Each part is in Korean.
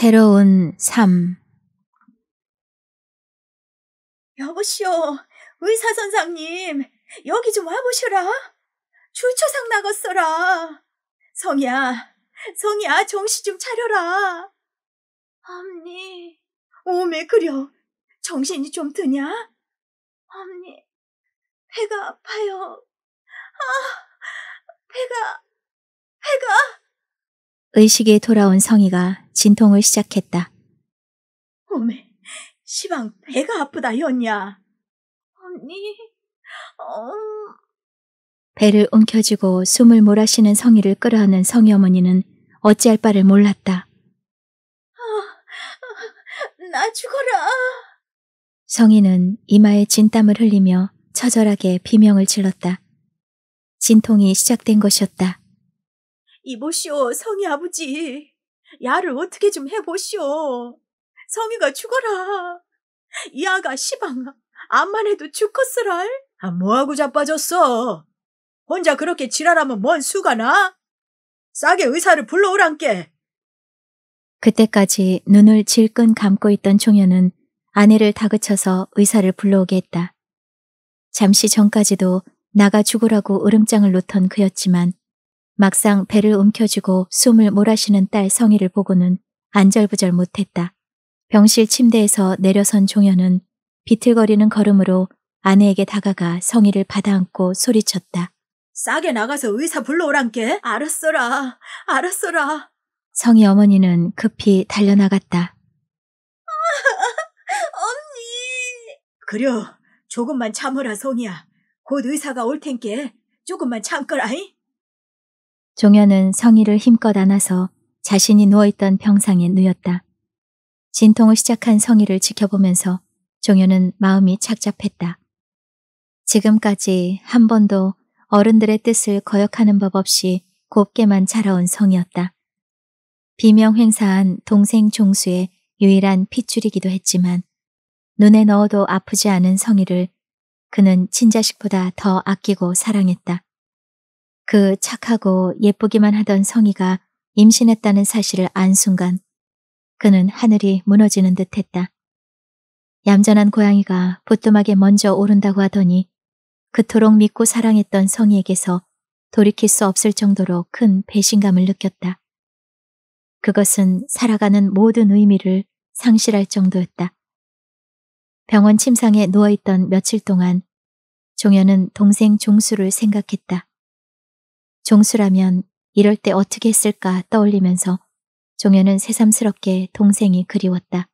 새로운 삶 여보시오, 의사선생님, 여기 좀 와보셔라. 출처상 나갔어라. 성이야, 성이야, 정신 좀 차려라. 엄니. 오메 그려. 정신이 좀 드냐? 엄니, 배가 아파요. 아, 배가, 배가. 의식에 돌아온 성희가 진통을 시작했다. 오메, 시방 배가 아프다, 였냐? 언니. 배를 움켜쥐고 숨을 몰아쉬는 성희를 끌어안는 성희 어머니는 어찌할 바를 몰랐다. 아, 나 죽어라. 성희는 이마에 진땀을 흘리며 처절하게 비명을 질렀다. 진통이 시작된 것이었다. 이보시오, 성희 아버지. 야를 어떻게 좀 해보시오. 성희가 죽어라. 이 아가 시방 암만 해도 죽었으랄 아, 뭐하고 자빠졌어? 혼자 그렇게 지랄하면 뭔 수가 나? 싸게 의사를 불러오란께. 그때까지 눈을 질끈 감고 있던 종현은 아내를 다그쳐서 의사를 불러오게 했다. 잠시 전까지도 나가 죽으라고 으름장을 놓던 그였지만 막상 배를 움켜쥐고 숨을 몰아쉬는 딸 성희를 보고는 안절부절 못했다. 병실 침대에서 내려선 종현은 비틀거리는 걸음으로 아내에게 다가가 성희를 받아안고 소리쳤다. 싸게 나가서 의사 불러오란께. 알았어라. 알았어라. 성희 어머니는 급히 달려나갔다. 언니. 그려. 조금만 참으라 성희야. 곧 의사가 올 텐께. 조금만 참거라잉 종현은 성희를 힘껏 안아서 자신이 누워있던 병상에 누였다. 진통을 시작한 성희를 지켜보면서 종현은 마음이 착잡했다. 지금까지 한 번도 어른들의 뜻을 거역하는 법 없이 곱게만 자라온 성이었다. 비명 횡사한 동생 종수의 유일한 핏줄이기도 했지만 눈에 넣어도 아프지 않은 성희를 그는 친자식보다 더 아끼고 사랑했다. 그 착하고 예쁘기만 하던 성희가 임신했다는 사실을 안 순간 그는 하늘이 무너지는 듯 했다. 얌전한 고양이가 보뚜막에 먼저 오른다고 하더니 그토록 믿고 사랑했던 성희에게서 돌이킬 수 없을 정도로 큰 배신감을 느꼈다. 그것은 살아가는 모든 의미를 상실할 정도였다. 병원 침상에 누워있던 며칠 동안 종현은 동생 종수를 생각했다. 종수라면 이럴 때 어떻게 했을까 떠올리면서 종현은 새삼스럽게 동생이 그리웠다.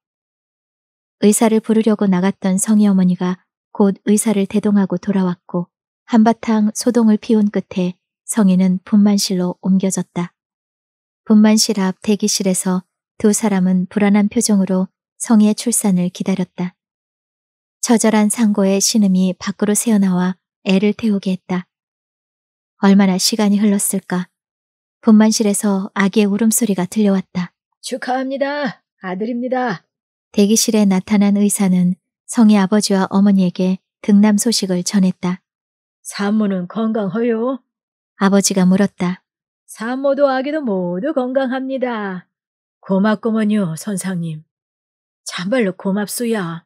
의사를 부르려고 나갔던 성희 어머니가 곧 의사를 대동하고 돌아왔고 한바탕 소동을 피운 끝에 성인은 분만실로 옮겨졌다. 분만실 앞 대기실에서 두 사람은 불안한 표정으로 성의 의 출산을 기다렸다. 처절한 상고의 신음이 밖으로 새어나와 애를 태우게 했다. 얼마나 시간이 흘렀을까. 분만실에서 아기의 울음소리가 들려왔다. 축하합니다. 아들입니다. 대기실에 나타난 의사는 성희 아버지와 어머니에게 등남 소식을 전했다. 산모는 건강허요? 아버지가 물었다. 산모도 아기도 모두 건강합니다. 고맙구먼요, 선상님. 참말로 고맙수야.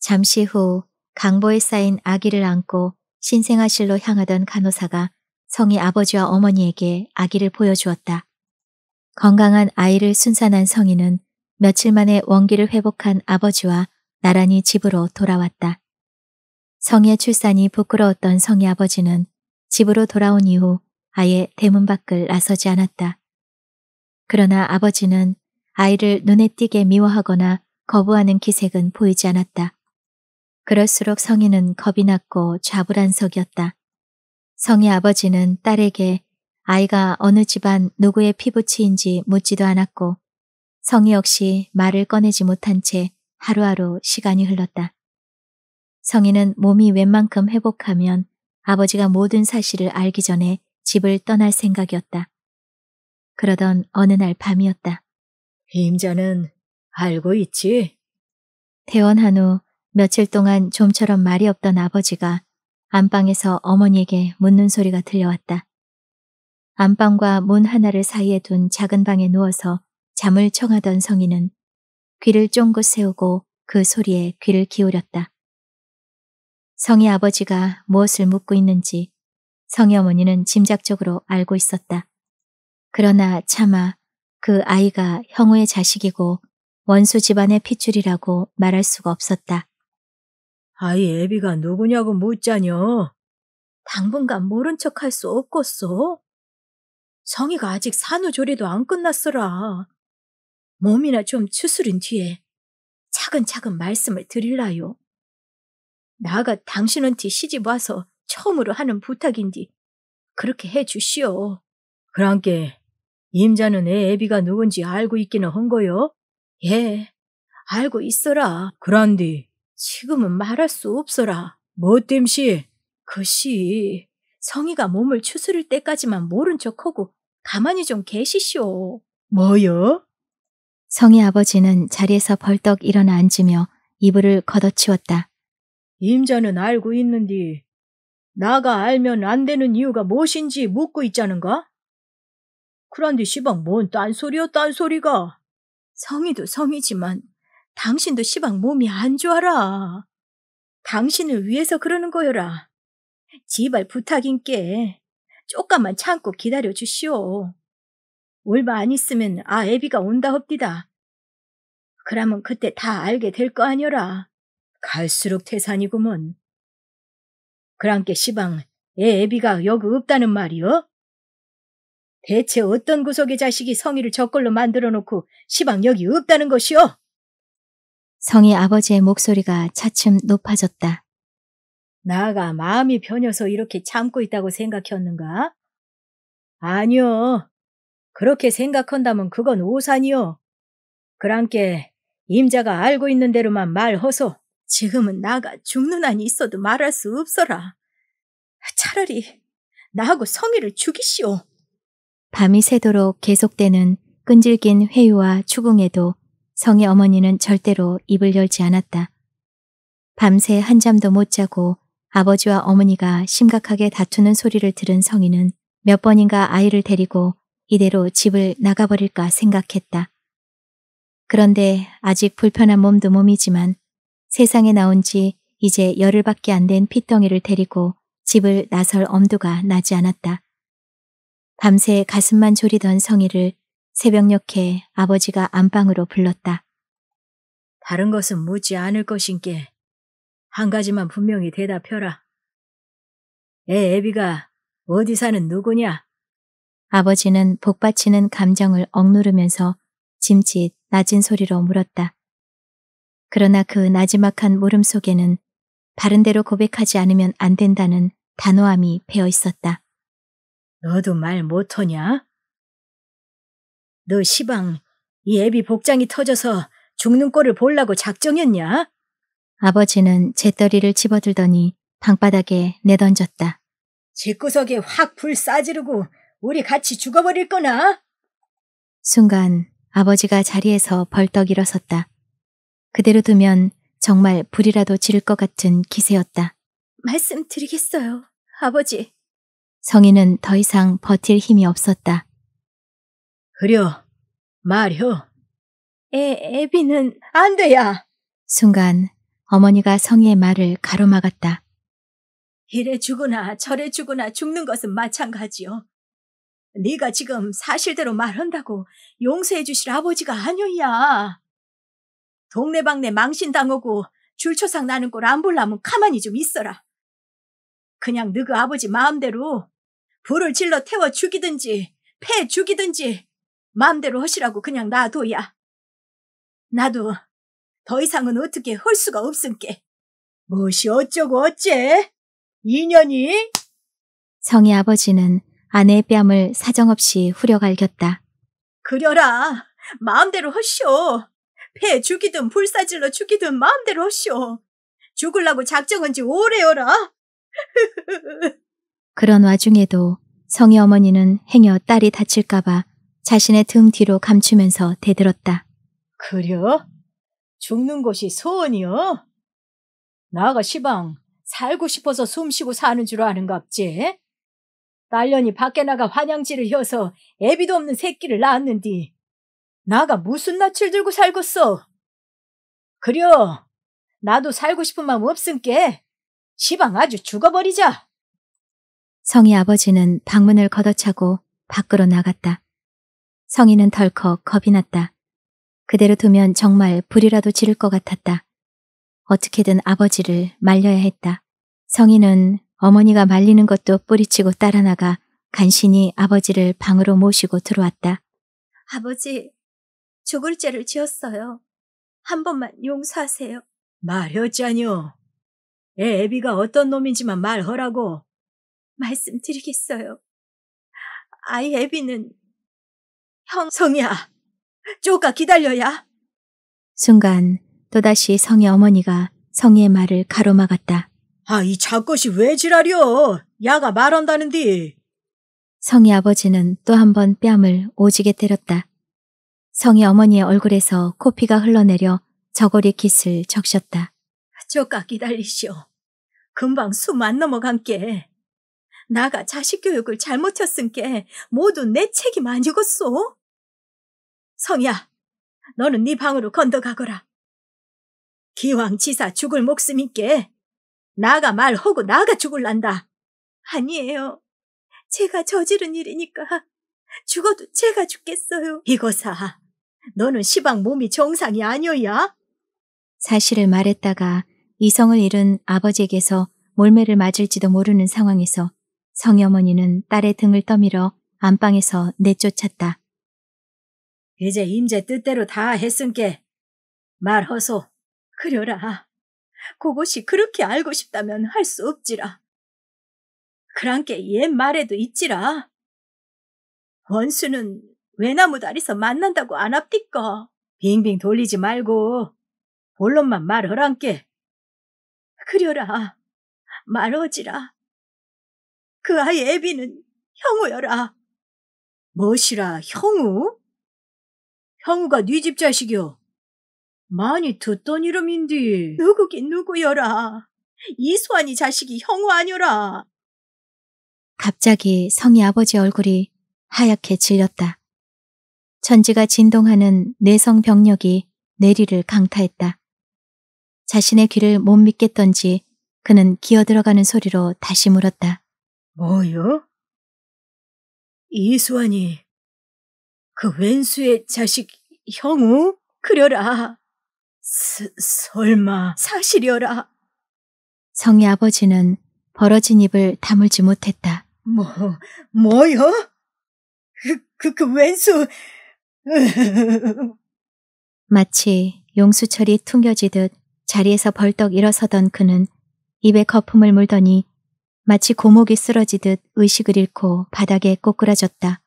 잠시 후 강보에 쌓인 아기를 안고 신생아실로 향하던 간호사가 성희 아버지와 어머니에게 아기를 보여주었다. 건강한 아이를 순산한 성희는 며칠 만에 원기를 회복한 아버지와 나란히 집으로 돌아왔다. 성의 출산이 부끄러웠던 성의 아버지는 집으로 돌아온 이후 아예 대문 밖을 나서지 않았다. 그러나 아버지는 아이를 눈에 띄게 미워하거나 거부하는 기색은 보이지 않았다. 그럴수록 성희는 겁이 났고 좌불안석이었다. 성희 아버지는 딸에게 아이가 어느 집안 누구의 피부치인지 묻지도 않았고 성희 역시 말을 꺼내지 못한 채 하루하루 시간이 흘렀다. 성인은 몸이 웬만큼 회복하면 아버지가 모든 사실을 알기 전에 집을 떠날 생각이었다. 그러던 어느 날 밤이었다. 임자는 알고 있지? 퇴원한 후 며칠 동안 좀처럼 말이 없던 아버지가 안방에서 어머니에게 묻는 소리가 들려왔다. 안방과 문 하나를 사이에 둔 작은 방에 누워서 잠을 청하던 성인은 귀를 쫑긋 세우고 그 소리에 귀를 기울였다. 성의 아버지가 무엇을 묻고 있는지 성의 어머니는 짐작적으로 알고 있었다. 그러나 차마 그 아이가 형우의 자식이고 원수 집안의 핏줄이라고 말할 수가 없었다. 아이 애비가 누구냐고 묻자녀. 당분간 모른 척할 수 없겠소. 성이가 아직 산후조리도 안 끝났으라. 몸이나 좀 추스른 뒤에 차근차근 말씀을 드릴라요. 나가 당신한테 시집 와서 처음으로 하는 부탁인디 그렇게 해 주시오. 그랑께 임자는 애 애비가 누군지 알고 있기는 한 거요? 예, 알고 있어라. 그란디 지금은 말할 수 없어라. 뭐 땜시? 그시 성희가 몸을 추스를 때까지만 모른 척하고 가만히 좀 계시시오. 뭐요? 성희 아버지는 자리에서 벌떡 일어나 앉으며 이불을 걷어치웠다. 임자는 알고 있는디 나가 알면 안 되는 이유가 무엇인지 묻고 있자는가? 그런데 시방 뭔 딴소리여 딴소리가. 성이도 성이지만 당신도 시방 몸이 안 좋아라. 당신을 위해서 그러는 거여라. 지발 부탁인께 조금만 참고 기다려 주시오. 얼마 안 있으면 아 애비가 온다 헙디다. 그러면 그때 다 알게 될 거 아니라 갈수록 태산이구먼. 그랑께 시방 애 애비가 여기 없다는 말이여? 대체 어떤 구석의 자식이 성의를 저걸로 만들어 놓고 시방 여기 없다는 것이오? 성희 아버지의 목소리가 차츰 높아졌다. 나가 마음이 변여서 이렇게 참고 있다고 생각했는가? 아니요. 그렇게 생각한다면 그건 오산이요. 그랑께 임자가 알고 있는 대로만 말허소. 지금은 나가 죽는 한이 있어도 말할 수 없어라. 차라리 나하고 성의를 죽이시오. 밤이 새도록 계속되는 끈질긴 회유와 추궁에도 성의 어머니는 절대로 입을 열지 않았다. 밤새 한잠도 못 자고 아버지와 어머니가 심각하게 다투는 소리를 들은 성희는 몇 번인가 아이를 데리고 이대로 집을 나가버릴까 생각했다. 그런데 아직 불편한 몸도 몸이지만 세상에 나온 지 이제 열흘밖에 안 된 피덩이를 데리고 집을 나설 엄두가 나지 않았다. 밤새 가슴만 졸이던 성희를 새벽녘에 아버지가 안방으로 불렀다. 다른 것은 묻지 않을 것인께 한 가지만 분명히 대답해라. 애 애비가 어디 사는 누구냐? 아버지는 복받치는 감정을 억누르면서 짐짓 낮은 소리로 물었다. 그러나 그 나지막한 물음 속에는 바른대로 고백하지 않으면 안 된다는 단호함이 배어 있었다. 너도 말 못하냐? 너 시방, 이 애비 복장이 터져서 죽는 꼴을 볼라고 작정했냐? 아버지는 재떨이를 집어들더니 방바닥에 내던졌다. 집구석에 확 불 싸지르고 우리 같이 죽어버릴 거나? 순간 아버지가 자리에서 벌떡 일어섰다. 그대로 두면 정말 불이라도 지를 것 같은 기세였다. 말씀드리겠어요, 아버지. 성인은 더 이상 버틸 힘이 없었다. 그려, 말혀. 에, 애비는 안 돼야. 순간 어머니가 성의 말을 가로막았다. 이래 죽으나 저래 죽으나 죽는 것은 마찬가지요. 네가 지금 사실대로 말한다고 용서해 주실 아버지가 아니야. 동네방네 망신당하고 줄초상 나는 꼴 안 볼라면 가만히 좀 있어라. 그냥 너그 아버지 마음대로 불을 질러 태워 죽이든지 패 죽이든지 마음대로 하시라고 그냥 놔둬야. 나도 더 이상은 어떻게 할 수가 없은께. 무엇이 어쩌고 어째? 인연이? 성희 아버지는 아내의 뺨을 사정없이 후려갈겼다. 그려라! 마음대로 하쇼! 폐 죽이든 불사질러 죽이든 마음대로 하쇼! 죽을라고 작정한 지 오래여라! 그런 와중에도 성의 어머니는 행여 딸이 다칠까봐 자신의 등 뒤로 감추면서 대들었다. 그려? 죽는 것이 소원이여? 나가 시방 살고 싶어서 숨쉬고 사는 줄 아는갑지? 딸년이 밖에 나가 환양지를 휘어서 애비도 없는 새끼를 낳았는디 나가 무슨 낯을 들고 살겠어. 그려 나도 살고 싶은 마음 없음께 시방 아주 죽어버리자. 성희 아버지는 방문을 걷어차고 밖으로 나갔다. 성희는 덜컥 겁이 났다. 그대로 두면 정말 불이라도 지를 것 같았다. 어떻게든 아버지를 말려야 했다. 성희는 어머니가 말리는 것도 뿌리치고 따라 나가 간신히 아버지를 방으로 모시고 들어왔다. 아버지, 죽을 죄를 지었어요. 한 번만 용서하세요. 말했자뇨. 애 애비가 어떤 놈인지만 말하라고. 말씀드리겠어요. 아이 애비는 형 성이야. 조까 기다려야. 순간 또다시 성의 어머니가 성의 말을 가로막았다. 아, 이자것이왜지랄이오 야가 말한다는디. 성희 아버지는 또 한 번 뺨을 오지게 때렸다. 성희 어머니의 얼굴에서 코피가 흘러내려 저고리 깃을 적셨다. 저까 기다리시오. 금방 숨만 넘어간께. 나가 자식 교육을 잘못했은께 모두 내 책임 아니겠소? 성희야, 너는 네 방으로 건너가거라. 기왕 지사 죽을 목숨 있게 나가 말하고 나가 죽을란다. 아니에요. 제가 저지른 일이니까 죽어도 제가 죽겠어요. 이거사, 너는 시방 몸이 정상이 아니오야? 사실을 말했다가 이성을 잃은 아버지에게서 몰매를 맞을지도 모르는 상황에서 성여머니는 딸의 등을 떠밀어 안방에서 내쫓았다. 이제 임제 뜻대로 다 했은께 말허소 그려라. 그것이 그렇게 알고 싶다면 할 수 없지라. 그랑께 옛 말에도 있지라. 원수는 외나무 다리서 만난다고 안 합디까? 빙빙 돌리지 말고 본론만 말허랑께. 그려라. 말어지라. 그 아이 애비는 형우여라. 무엇이라 형우? 형우가 네 집 자식이여. 많이 듣던 이름인디. 누구긴 누구여라. 이수환이 자식이 형우 아니라. 갑자기 성희 아버지 얼굴이 하얗게 질렸다. 천지가 진동하는 내성 병력이 내리를 강타했다. 자신의 귀를 못 믿겠던지 그는 기어들어가는 소리로 다시 물었다. 뭐요? 이수환이 그 왼수의 자식 형우? 그려라. 스, 설마 사실이어라. 성의 아버지는 벌어진 입을 다물지 못했다. 뭐, 뭐요? 그, 그, 그 왼수. 마치 용수철이 퉁겨지듯 자리에서 벌떡 일어서던 그는 입에 거품을 물더니 마치 고목이 쓰러지듯 의식을 잃고 바닥에 꼬꾸라졌다.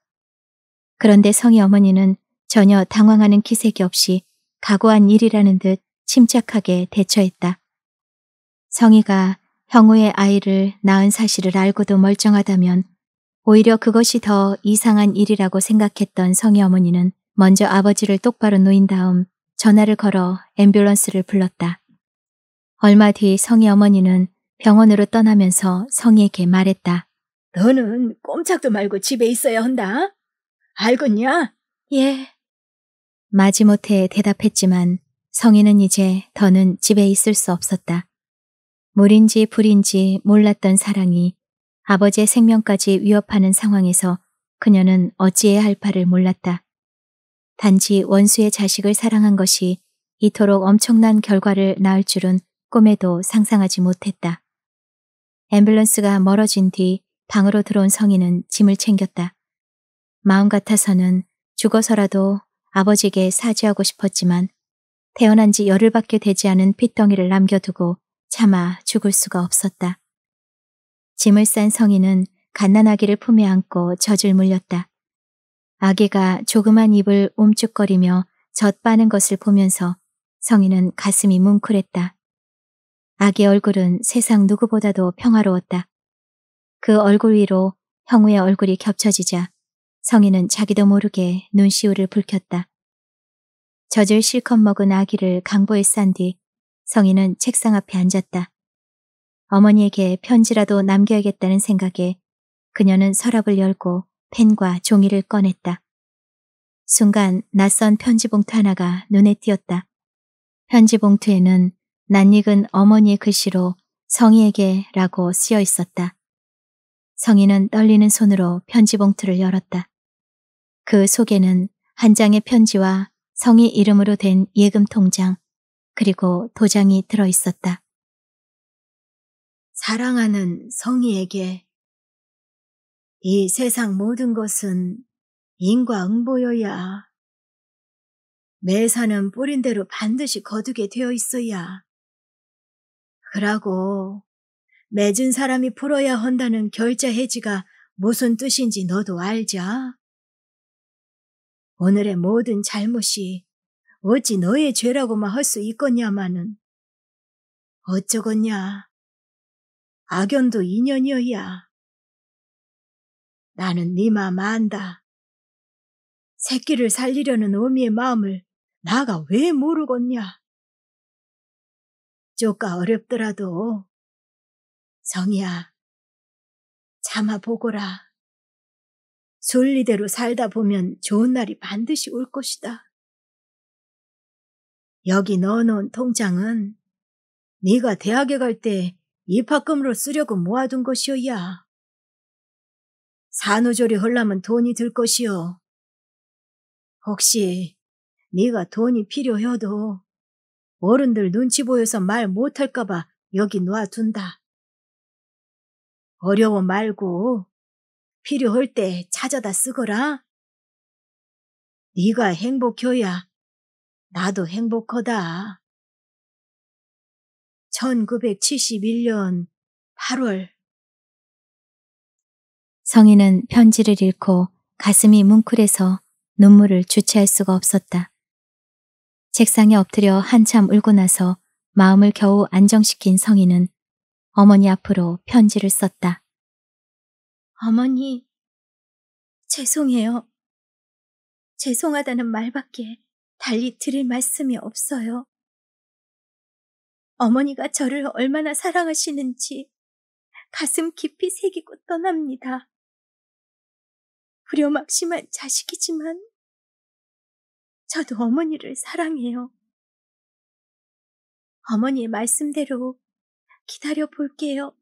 그런데 성의 어머니는 전혀 당황하는 기색이 없이 각오한 일이라는 듯 침착하게 대처했다. 성희가 형우의 아이를 낳은 사실을 알고도 멀쩡하다면 오히려 그것이 더 이상한 일이라고 생각했던 성희 어머니는 먼저 아버지를 똑바로 놓인 다음 전화를 걸어 앰뷸런스를 불렀다. 얼마 뒤 성희 어머니는 병원으로 떠나면서 성희에게 말했다. 너는 꼼짝도 말고 집에 있어야 한다. 알겠냐? 예. 마지못해 대답했지만 성인은 이제 더는 집에 있을 수 없었다. 물인지 불인지 몰랐던 사랑이 아버지의 생명까지 위협하는 상황에서 그녀는 어찌해야 할 바를 몰랐다. 단지 원수의 자식을 사랑한 것이 이토록 엄청난 결과를 낳을 줄은 꿈에도 상상하지 못했다. 앰뷸런스가 멀어진 뒤 방으로 들어온 성인은 짐을 챙겼다. 마음 같아서는 죽어서라도 아버지에게 사죄하고 싶었지만 태어난 지 열흘밖에 되지 않은 핏덩이를 남겨두고 차마 죽을 수가 없었다. 짐을 싼 성인은 갓난아기를 품에 안고 젖을 물렸다. 아기가 조그만 입을 움쭉거리며 젖 빠는 것을 보면서 성인은 가슴이 뭉클했다. 아기 얼굴은 세상 누구보다도 평화로웠다. 그 얼굴 위로 형우의 얼굴이 겹쳐지자 성인은 자기도 모르게 눈시울을 붉혔다. 젖을 실컷 먹은 아기를 강보에 싼 뒤 성인은 책상 앞에 앉았다. 어머니에게 편지라도 남겨야겠다는 생각에 그녀는 서랍을 열고 펜과 종이를 꺼냈다. 순간 낯선 편지봉투 하나가 눈에 띄었다. 편지봉투에는 낯익은 어머니의 글씨로 성희에게라고 쓰여 있었다. 성인은 떨리는 손으로 편지 봉투를 열었다. 그 속에는 한 장의 편지와 성이 이름으로 된 예금 통장 그리고 도장이 들어 있었다. 사랑하는 성이에게이 세상 모든 것은 인과응보여야 매사는 뿌린 대로 반드시 거두게 되어 있어야 그라고 맺은 사람이 풀어야 한다는 결자 해지가 무슨 뜻인지 너도 알자. 오늘의 모든 잘못이 어찌 너의 죄라고만 할 수 있겠냐마는 어쩌겠냐. 악연도 인연이어야. 나는 네 마음 안다. 새끼를 살리려는 어미의 마음을 나가 왜 모르겠냐. 조까 어렵더라도 정이야, 참아 보거라. 순리대로 살다 보면 좋은 날이 반드시 올 것이다. 여기 넣어놓은 통장은 네가 대학에 갈 때 입학금으로 쓰려고 모아둔 것이오야. 산후조리 헐라면 돈이 들 것이오. 혹시 네가 돈이 필요해도 어른들 눈치 보여서 말 못할까봐 여기 놔둔다. 어려워 말고 필요할 때 찾아다 쓰거라. 네가 행복해야 나도 행복하다. 1971년 8월 성인은 편지를 읽고 가슴이 뭉클해서 눈물을 주체할 수가 없었다. 책상에 엎드려 한참 울고 나서 마음을 겨우 안정시킨 성인은 어머니 앞으로 편지를 썼다. 어머니, 죄송해요. 죄송하다는 말밖에 달리 드릴 말씀이 없어요. 어머니가 저를 얼마나 사랑하시는지 가슴 깊이 새기고 떠납니다. 불효막심한 자식이지만 저도 어머니를 사랑해요. 어머니의 말씀대로 기다려 볼게요.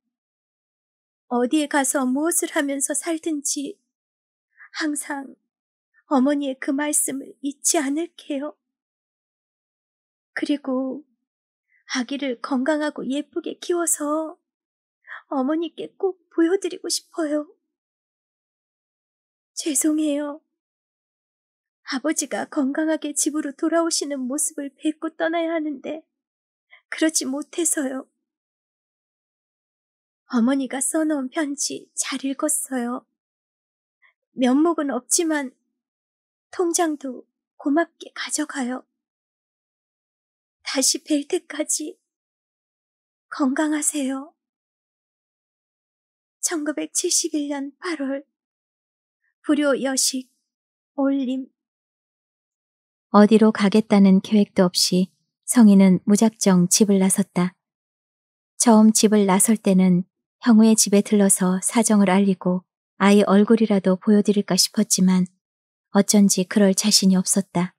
어디에 가서 무엇을 하면서 살든지 항상 어머니의 그 말씀을 잊지 않을게요. 그리고 아기를 건강하고 예쁘게 키워서 어머니께 꼭 보여드리고 싶어요. 죄송해요. 아버지가 건강하게 집으로 돌아오시는 모습을 뵙고 떠나야 하는데 그러지 못해서요. 어머니가 써놓은 편지 잘 읽었어요. 면목은 없지만 통장도 고맙게 가져가요. 다시 뵐 때까지 건강하세요. 1971년 8월 불효 여식 올림 어디로 가겠다는 계획도 없이 성인은 무작정 집을 나섰다. 처음 집을 나설 때는 형우의 집에 들러서 사정을 알리고 아이 얼굴이라도 보여드릴까 싶었지만 어쩐지 그럴 자신이 없었다.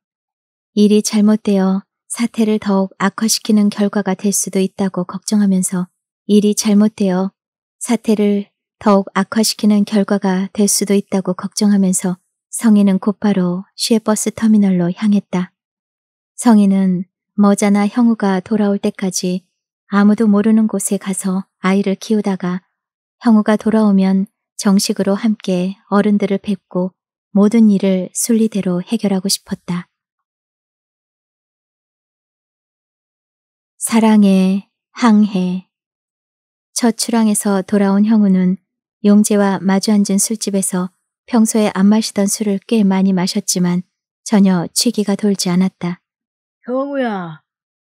일이 잘못되어 사태를 더욱 악화시키는 결과가 될 수도 있다고 걱정하면서 일이 잘못되어 사태를 더욱 악화시키는 결과가 될 수도 있다고 걱정하면서 성희는 곧바로 시외버스 터미널로 향했다. 성희는 머자나 형우가 돌아올 때까지 아무도 모르는 곳에 가서 아이를 키우다가 형우가 돌아오면 정식으로 함께 어른들을 뵙고 모든 일을 순리대로 해결하고 싶었다. 사랑해 항해 첫 출항에서 돌아온 형우는 용재와 마주 앉은 술집에서 평소에 안 마시던 술을 꽤 많이 마셨지만 전혀 취기가 돌지 않았다. 형우야,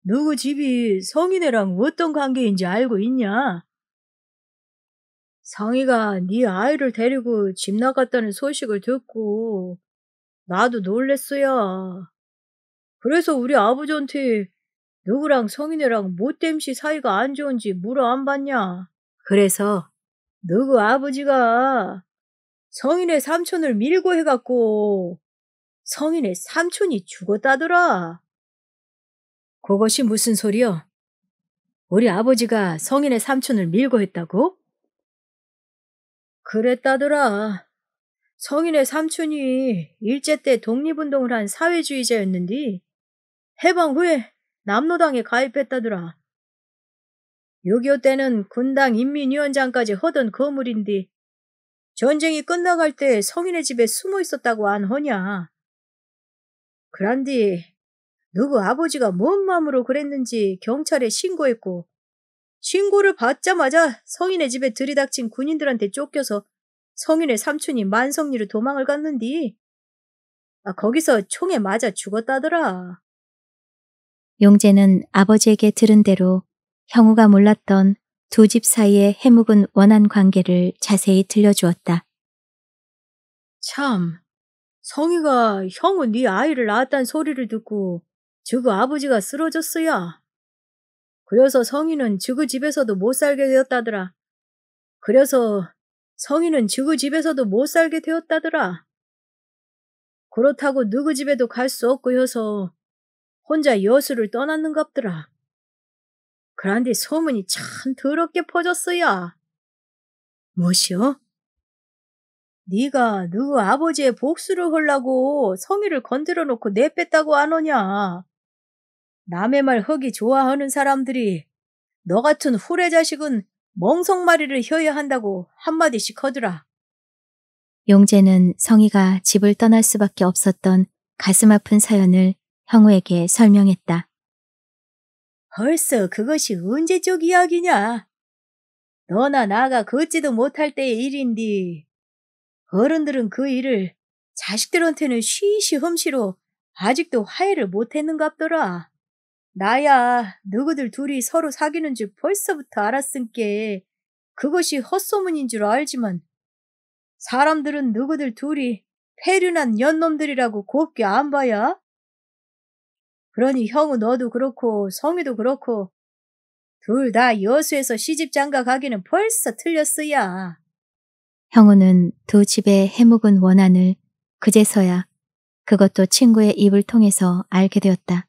누구 집이 성인애랑 어떤 관계인지 알고 있냐? 성희가네 아이를 데리고 집 나갔다는 소식을 듣고 나도 놀랬어요 그래서 우리 아버지한테 누구랑 성인애랑 못됨시 뭐 사이가 안 좋은지 물어 안 봤냐? 그래서 누구 아버지가 성인의 삼촌을 밀고 해갖고 성인의 삼촌이 죽었다더라. 그것이 무슨 소리요? 우리 아버지가 성인의 삼촌을 밀고 했다고? 그랬다더라. 성인의 삼촌이 일제 때 독립운동을 한 사회주의자였는디 해방 후에 남로당에 가입했다더라. 6.25 때는 군당 인민위원장까지 허던 거물인디 전쟁이 끝나갈 때 성인의 집에 숨어 있었다고 안 허냐. 그란디 누구 아버지가 뭔 마음으로 그랬는지 경찰에 신고했고 신고를 받자마자 성인의 집에 들이닥친 군인들한테 쫓겨서 성인의 삼촌이 만성리로 도망을 갔는디 아, 거기서 총에 맞아 죽었다더라. 용재는 아버지에게 들은 대로 형우가 몰랐던 두 집 사이의 해묵은 원한 관계를 자세히 들려주었다. 참, 성희가 형우 네 아이를 낳았단 소리를 듣고 주그 아버지가 쓰러졌어요. 그래서 성인은 주그 집에서도 못 살게 되었다더라. 그래서 성인은 주그 집에서도 못 살게 되었다더라. 그렇다고 누구 집에도 갈 수 없고여서 혼자 여수를 떠났는갑더라. 그런데 소문이 참 더럽게 퍼졌어요 무엇이요? 네가 누구 아버지의 복수를 하려고 성의를 건드려 놓고 내뺐다고 안 오냐? 남의 말 허기 좋아하는 사람들이 너 같은 후레 자식은 멍석마리를 혀야 한다고 한마디씩 허더라. 용재는 성희가 집을 떠날 수밖에 없었던 가슴 아픈 사연을 형우에게 설명했다. 벌써 그것이 언제적 이야기냐? 너나 나가 걷지도 못할 때의 일인디. 어른들은 그 일을 자식들한테는 쉬쉬 험시로 아직도 화해를 못했는갑더라. 나야 너희들 둘이 서로 사귀는 줄 벌써부터 알았은께 그것이 헛소문인 줄 알지만 사람들은 너희들 둘이 폐륜한 연놈들이라고 곱게 안 봐야? 그러니 형우 너도 그렇고 성희도 그렇고 둘 다 여수에서 시집장가 가기는 벌써 틀렸어야. 형우는 두 집의 해묵은 원한을 그제서야 그것도 친구의 입을 통해서 알게 되었다.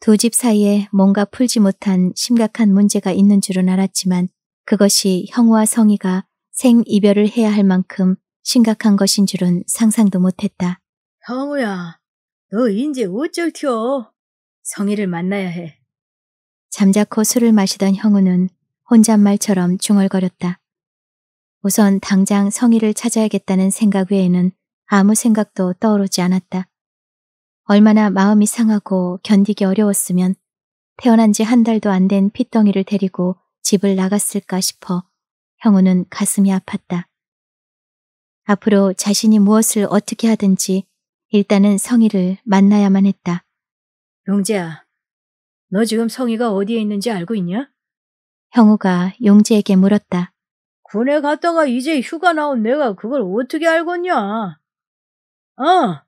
두집 사이에 뭔가 풀지 못한 심각한 문제가 있는 줄은 알았지만 그것이 형우와 성희가 생이별을 해야 할 만큼 심각한 것인 줄은 상상도 못했다. 형우야, 너 이제 어쩔 튀어. 성희를 만나야 해. 잠자코 술을 마시던 형우는 혼잣말처럼 중얼거렸다. 우선 당장 성희를 찾아야겠다는 생각 외에는 아무 생각도 떠오르지 않았다. 얼마나 마음이 상하고 견디기 어려웠으면 태어난 지 한 달도 안 된 핏덩이를 데리고 집을 나갔을까 싶어 형우는 가슴이 아팠다. 앞으로 자신이 무엇을 어떻게 하든지 일단은 성희를 만나야만 했다. 용재야, 너 지금 성희가 어디에 있는지 알고 있냐? 형우가 용재에게 물었다. 군에 갔다가 이제 휴가 나온 내가 그걸 어떻게 알겠냐? 어,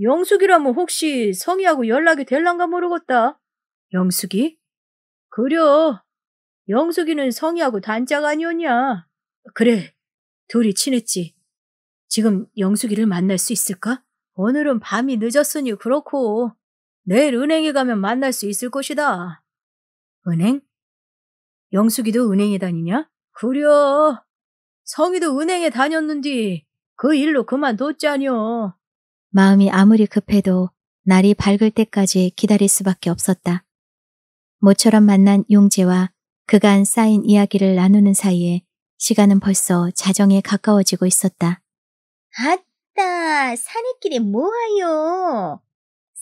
영숙이라면 혹시 성희하고 연락이 될랑가 모르겠다. 영숙이? 그려. 영숙이는 성희하고 단짝 아니었냐? 그래. 둘이 친했지. 지금 영숙이를 만날 수 있을까? 오늘은 밤이 늦었으니 그렇고 내일 은행에 가면 만날 수 있을 것이다. 은행? 영숙이도 은행에 다니냐? 그려. 성희도 은행에 다녔는디 그 일로 그만뒀자녀. 마음이 아무리 급해도 날이 밝을 때까지 기다릴 수밖에 없었다. 모처럼 만난 용재와 그간 쌓인 이야기를 나누는 사이에 시간은 벌써 자정에 가까워지고 있었다. 아따, 사내끼리 뭐하요?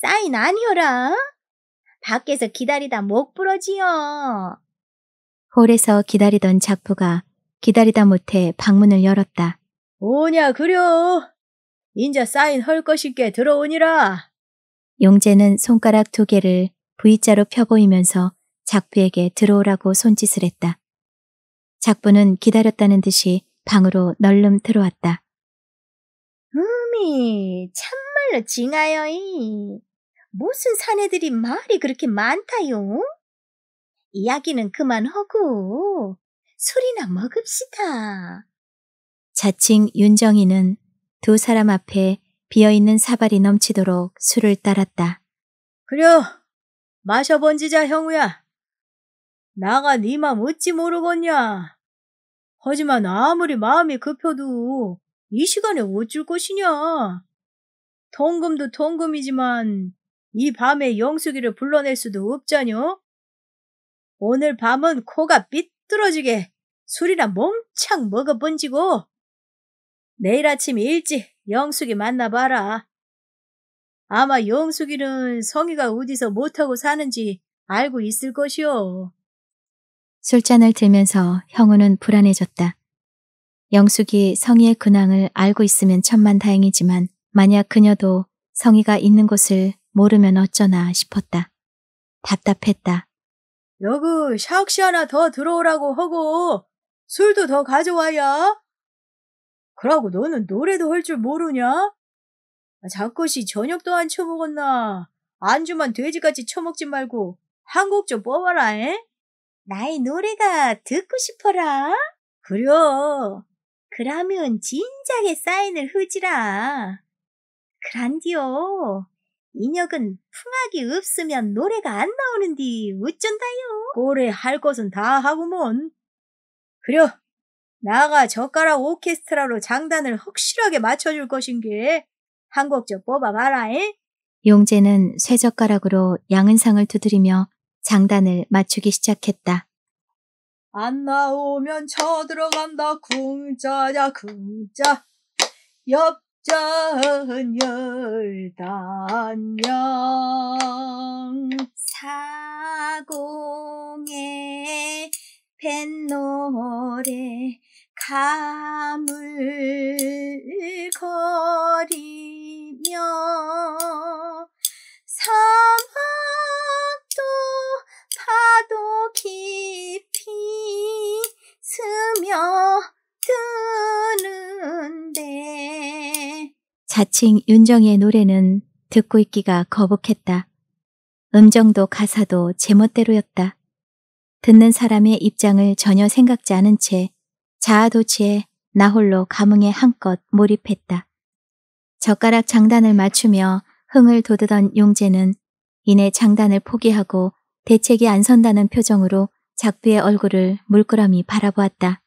사인 아니어라? 밖에서 기다리다 목 부러지요. 홀에서 기다리던 작부가 기다리다 못해 방문을 열었다. 오냐 그려 인자 쌓인 헐것이께 들어오니라. 용재는 손가락 두 개를 V자로 펴보이면서 작부에게 들어오라고 손짓을 했다. 작부는 기다렸다는 듯이 방으로 널름 들어왔다. 음이 참말로 징하여이. 무슨 사내들이 말이 그렇게 많다요? 이야기는 그만하고 술이나 먹읍시다. 자칭 윤정이는 두 사람 앞에 비어있는 사발이 넘치도록 술을 따랐다. 그려, 마셔본 지자 형우야. 나가 네맘 어찌 모르겠냐. 하지만 아무리 마음이 급해도 이 시간에 어쩔 것이냐. 통금도 통금이지만 이 밤에 영숙이를 불러낼 수도 없자뇨. 오늘 밤은 코가 삐뚤어지게 술이나 멍창 먹어 본지고 내일 아침 일찍 영숙이 만나봐라. 아마 영숙이는 성희가 어디서 못하고 사는지 알고 있을 것이오. 술잔을 들면서 형우는 불안해졌다. 영숙이 성희의 근황을 알고 있으면 천만 다행이지만 만약 그녀도 성희가 있는 곳을 모르면 어쩌나 싶었다. 답답했다. 여그 샥시 하나 더 들어오라고 하고 술도 더 가져와야. 그러고 너는 노래도 할 줄 모르냐? 자꾸시 저녁도 안 처먹었나? 안주만 돼지같이 처먹지 말고 한 곡 좀 뽑아라, 에? 나의 노래가 듣고 싶어라? 그려. 그러면 진작에 사인을 흐지라. 그란디요. 인혁은 풍악이 없으면 노래가 안 나오는디 어쩐다요? 고래 할 것은 다 하구먼. 그려, 나가 젓가락 오케스트라로 장단을 확실하게 맞춰줄 것인게 한 곡 좀뽑아봐라 용재는 쇠젓가락으로 양은상을 두드리며 장단을 맞추기 시작했다. 안 나오면 쳐들어간다 궁자야 옆자 엽전 열단년 사물거리며 사막도 파도 깊이 스며드는데 자칭 윤정의 노래는 듣고 있기가 거북했다. 음정도 가사도 제멋대로였다. 듣는 사람의 입장을 전혀 생각지 않은 채 자아도취에 나홀로 감흥에 한껏 몰입했다. 젓가락 장단을 맞추며 흥을 돋우던 용재는 이내 장단을 포기하고 대책이 안 선다는 표정으로 작두의 얼굴을 물끄러미 바라보았다.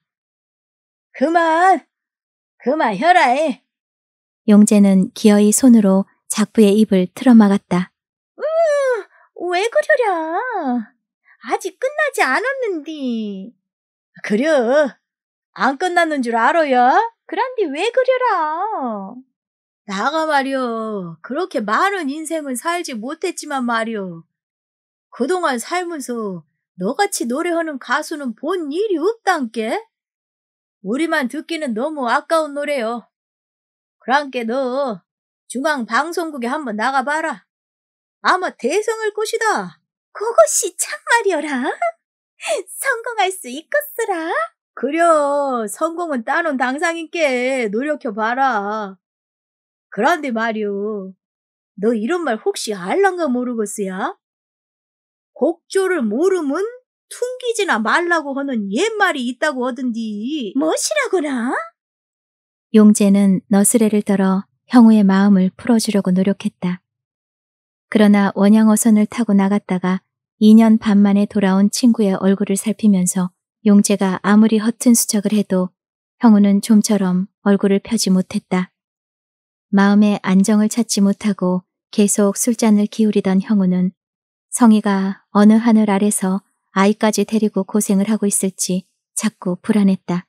그만! 그만혀라! 용재는 기어이 손으로 작부의 입을 틀어막았다. 으, 왜 그러랴? 아직 끝나지 않았는디. 그려, 안 끝났는 줄 알아요? 그런데 왜그려라 나가 말이오. 그렇게 많은 인생을 살지 못했지만 말이오. 그동안 살면서 너같이 노래하는 가수는 본 일이 없단께? 우리만 듣기는 너무 아까운 노래요. 그랑께 너 중앙방송국에 한번 나가봐라. 아마 대성을 것이다. 그것이 참말이어라. 성공할 수 있겠으라. 그려 성공은 따놓은 당상인께 노력해봐라. 그런데 말이오. 너 이런 말 혹시 알란가 모르겠어야? 곡조를 모르면 퉁기지나 말라고 하는 옛말이 있다고 하던디. 무이라구나 용재는 너스레를 떨어 형우의 마음을 풀어주려고 노력했다. 그러나 원양어선을 타고 나갔다가 2년 반 만에 돌아온 친구의 얼굴을 살피면서 용재가 아무리 허튼 수척을 해도 형우는 좀처럼 얼굴을 펴지 못했다. 마음의 안정을 찾지 못하고 계속 술잔을 기울이던 형우는 성희가 어느 하늘 아래서 아이까지 데리고 고생을 하고 있을지 자꾸 불안했다.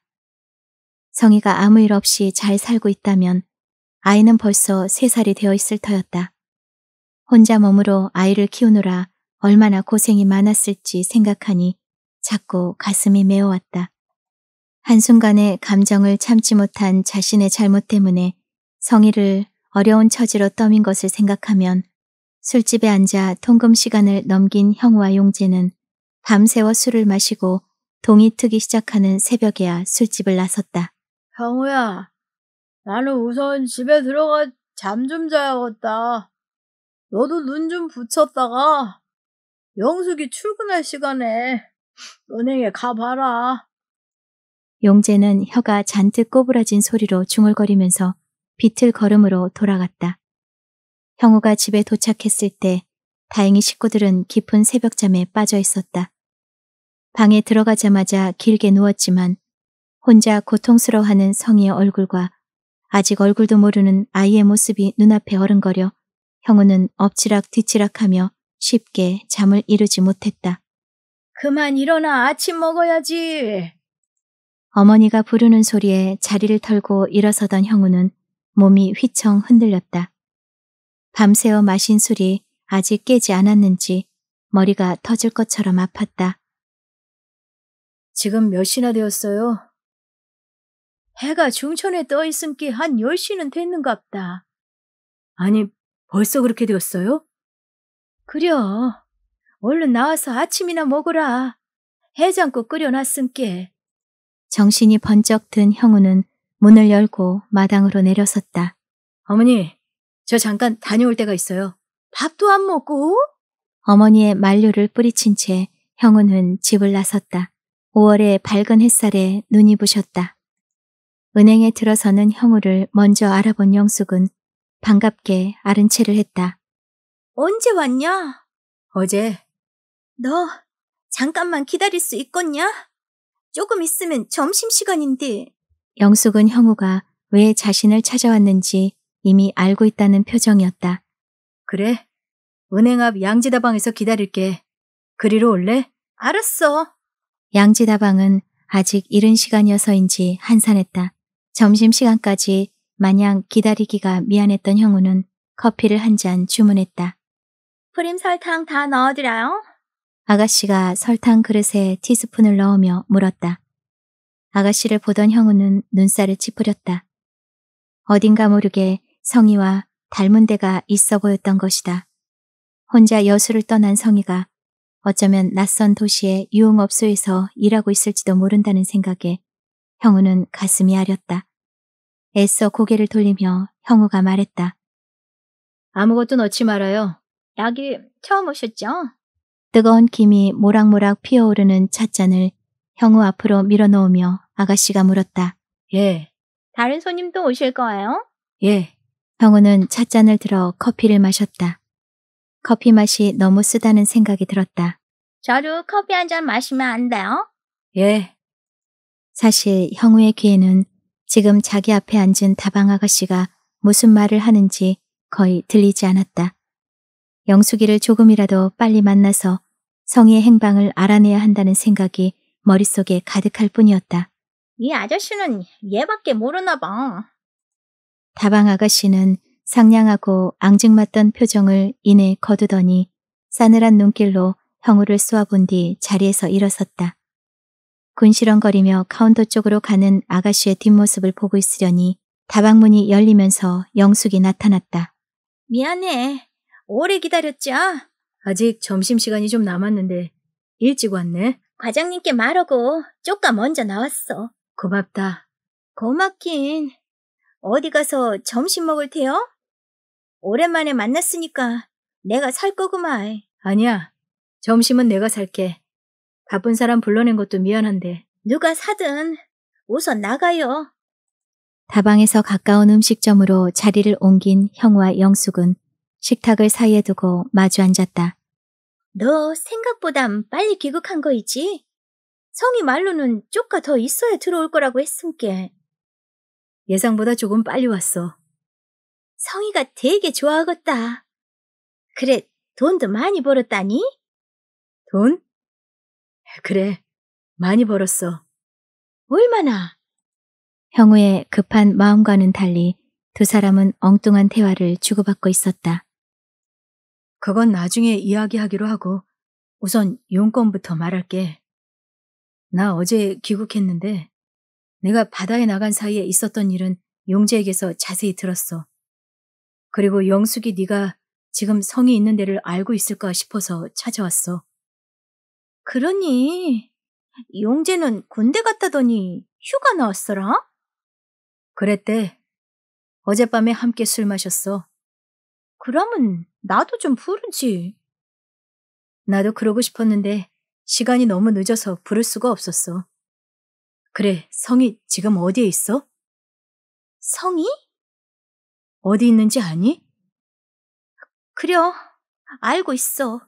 성희가 아무 일 없이 잘 살고 있다면 아이는 벌써 세살이 되어 있을 터였다. 혼자 몸으로 아이를 키우느라 얼마나 고생이 많았을지 생각하니 자꾸 가슴이 메어왔다. 한순간에 감정을 참지 못한 자신의 잘못 때문에 성희를 어려운 처지로 떠민 것을 생각하면 술집에 앉아 통금 시간을 넘긴 형우와 용재는 밤새워 술을 마시고 동이 트기 시작하는 새벽에야 술집을 나섰다. 형우야, 나는 우선 집에 들어가 잠 좀 자야겠다. 너도 눈 좀 붙였다가 영숙이 출근할 시간에 은행에 가봐라. 용재는 혀가 잔뜩 꼬부라진 소리로 중얼거리면서 비틀 걸음으로 돌아갔다. 형우가 집에 도착했을 때 다행히 식구들은 깊은 새벽잠에 빠져 있었다. 방에 들어가자마자 길게 누웠지만 혼자 고통스러워하는 성희의 얼굴과 아직 얼굴도 모르는 아이의 모습이 눈앞에 어른거려 형우는 엎치락 뒤치락하며 쉽게 잠을 이루지 못했다. 그만 일어나 아침 먹어야지. 어머니가 부르는 소리에 자리를 털고 일어서던 형우는 몸이 휘청 흔들렸다. 밤새워 마신 술이 아직 깨지 않았는지 머리가 터질 것처럼 아팠다. 지금 몇 시나 되었어요? 해가 중천에 떠 있음께 한 10시는 됐는갑다. 아니, 벌써 그렇게 되었어요? 그려. 얼른 나와서 아침이나 먹어라. 해장국 끓여놨음께. 정신이 번쩍 든 형우는 문을 열고 마당으로 내려섰다. 어머니, 저 잠깐 다녀올 때가 있어요. 밥도 안 먹고? 어머니의 만류를 뿌리친 채 형우는 집을 나섰다. 5월의 밝은 햇살에 눈이 부셨다. 은행에 들어서는 형우를 먼저 알아본 영숙은 반갑게 아른 채를 했다. 언제 왔냐? 어제 너 잠깐만 기다릴 수 있겠냐? 조금 있으면 점심시간인데. 영숙은 형우가 왜 자신을 찾아왔는지 이미 알고 있다는 표정이었다. 그래. 은행 앞 양지다방에서 기다릴게. 그리로 올래? 알았어. 양지다방은 아직 이른 시간이어서인지 한산했다. 점심시간까지 마냥 기다리기가 미안했던 형우는 커피를 한 잔 주문했다. 프림 설탕 다 넣어드려요. 아가씨가 설탕 그릇에 티스푼을 넣으며 물었다. 아가씨를 보던 형우는 눈살을 찌푸렸다. 어딘가 모르게 성희와 닮은 데가 있어 보였던 것이다. 혼자 여수를 떠난 성희가 어쩌면 낯선 도시의 유흥업소에서 일하고 있을지도 모른다는 생각에 형우는 가슴이 아렸다. 애써 고개를 돌리며 형우가 말했다. 아무것도 넣지 말아요. 약이 처음 오셨죠? 뜨거운 김이 모락모락 피어오르는 찻잔을 형우 앞으로 밀어놓으며 아가씨가 물었다. 예. 다른 손님도 오실 거예요? 예. 형우는 찻잔을 들어 커피를 마셨다. 커피 맛이 너무 쓰다는 생각이 들었다. 저도 커피 한 잔 마시면 안 돼요? 예. 사실 형우의 귀에는 지금 자기 앞에 앉은 다방 아가씨가 무슨 말을 하는지 거의 들리지 않았다. 영숙이를 조금이라도 빨리 만나서 성희의 행방을 알아내야 한다는 생각이 머릿속에 가득할 뿐이었다. 이 아저씨는 얘밖에 모르나 봐. 다방 아가씨는 상냥하고 앙증맞던 표정을 이내 거두더니 싸늘한 눈길로 형우를 쏘아본 뒤 자리에서 일어섰다. 군시렁거리며 카운터 쪽으로 가는 아가씨의 뒷모습을 보고 있으려니 다방문이 열리면서 영숙이 나타났다. 미안해. 오래 기다렸죠? 아직 점심시간이 좀 남았는데 일찍 왔네. 과장님께 말하고 쪼까 먼저 나왔어. 고맙다. 고맙긴. 어디 가서 점심 먹을 테요? 오랜만에 만났으니까 내가 살 거구만. 아니야. 점심은 내가 살게. 바쁜 사람 불러낸 것도 미안한데. 누가 사든 우선 나가요. 다방에서 가까운 음식점으로 자리를 옮긴 형우와 영숙은 식탁을 사이에 두고 마주 앉았다. 너생각보단 빨리 귀국한 거이지? 성이 말로는 쪼까 더 있어야 들어올 거라고 했음께. 예상보다 조금 빨리 왔어. 성이가 되게 좋아하겠다 그래, 돈도 많이 벌었다니? 돈? 그래, 많이 벌었어. 얼마나? 형우의 급한 마음과는 달리 두 사람은 엉뚱한 대화를 주고받고 있었다. 그건 나중에 이야기하기로 하고 우선 용건부터 말할게. 나 어제 귀국했는데 내가 바다에 나간 사이에 있었던 일은 용재에게서 자세히 들었어. 그리고 영숙이 네가 지금 성이 있는 데를 알고 있을까 싶어서 찾아왔어. 그러니 용재는 군대 갔다더니 휴가 나왔어라? 그랬대. 어젯밤에 함께 술 마셨어. 그럼은 나도 좀 부르지. 나도 그러고 싶었는데 시간이 너무 늦어서 부를 수가 없었어. 그래, 성이 지금 어디에 있어? 성이? 어디 있는지 아니? 그려, 알고 있어.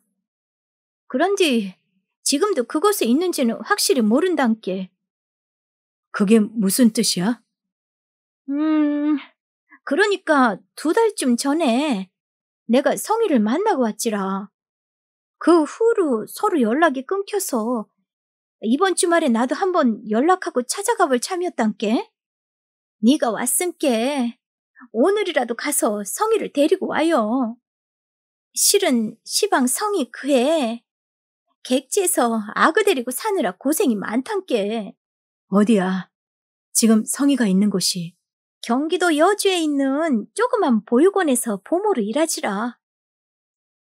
그런데 지금도 그곳에 있는지는 확실히 모른단께. 그게 무슨 뜻이야? 음, 그러니까 두 달쯤 전에 내가 성희를 만나고 왔지라. 그 후로 서로 연락이 끊겨서 이번 주말에 나도 한번 연락하고 찾아가 볼 참이었단께. 네가 왔음께 오늘이라도 가서 성희를 데리고 와요. 실은 시방 성희 그해 객지에서 아그 데리고 사느라 고생이 많단께. 어디야? 지금 성희가 있는 곳이 경기도 여주에 있는 조그만 보육원에서 보모로 일하지라.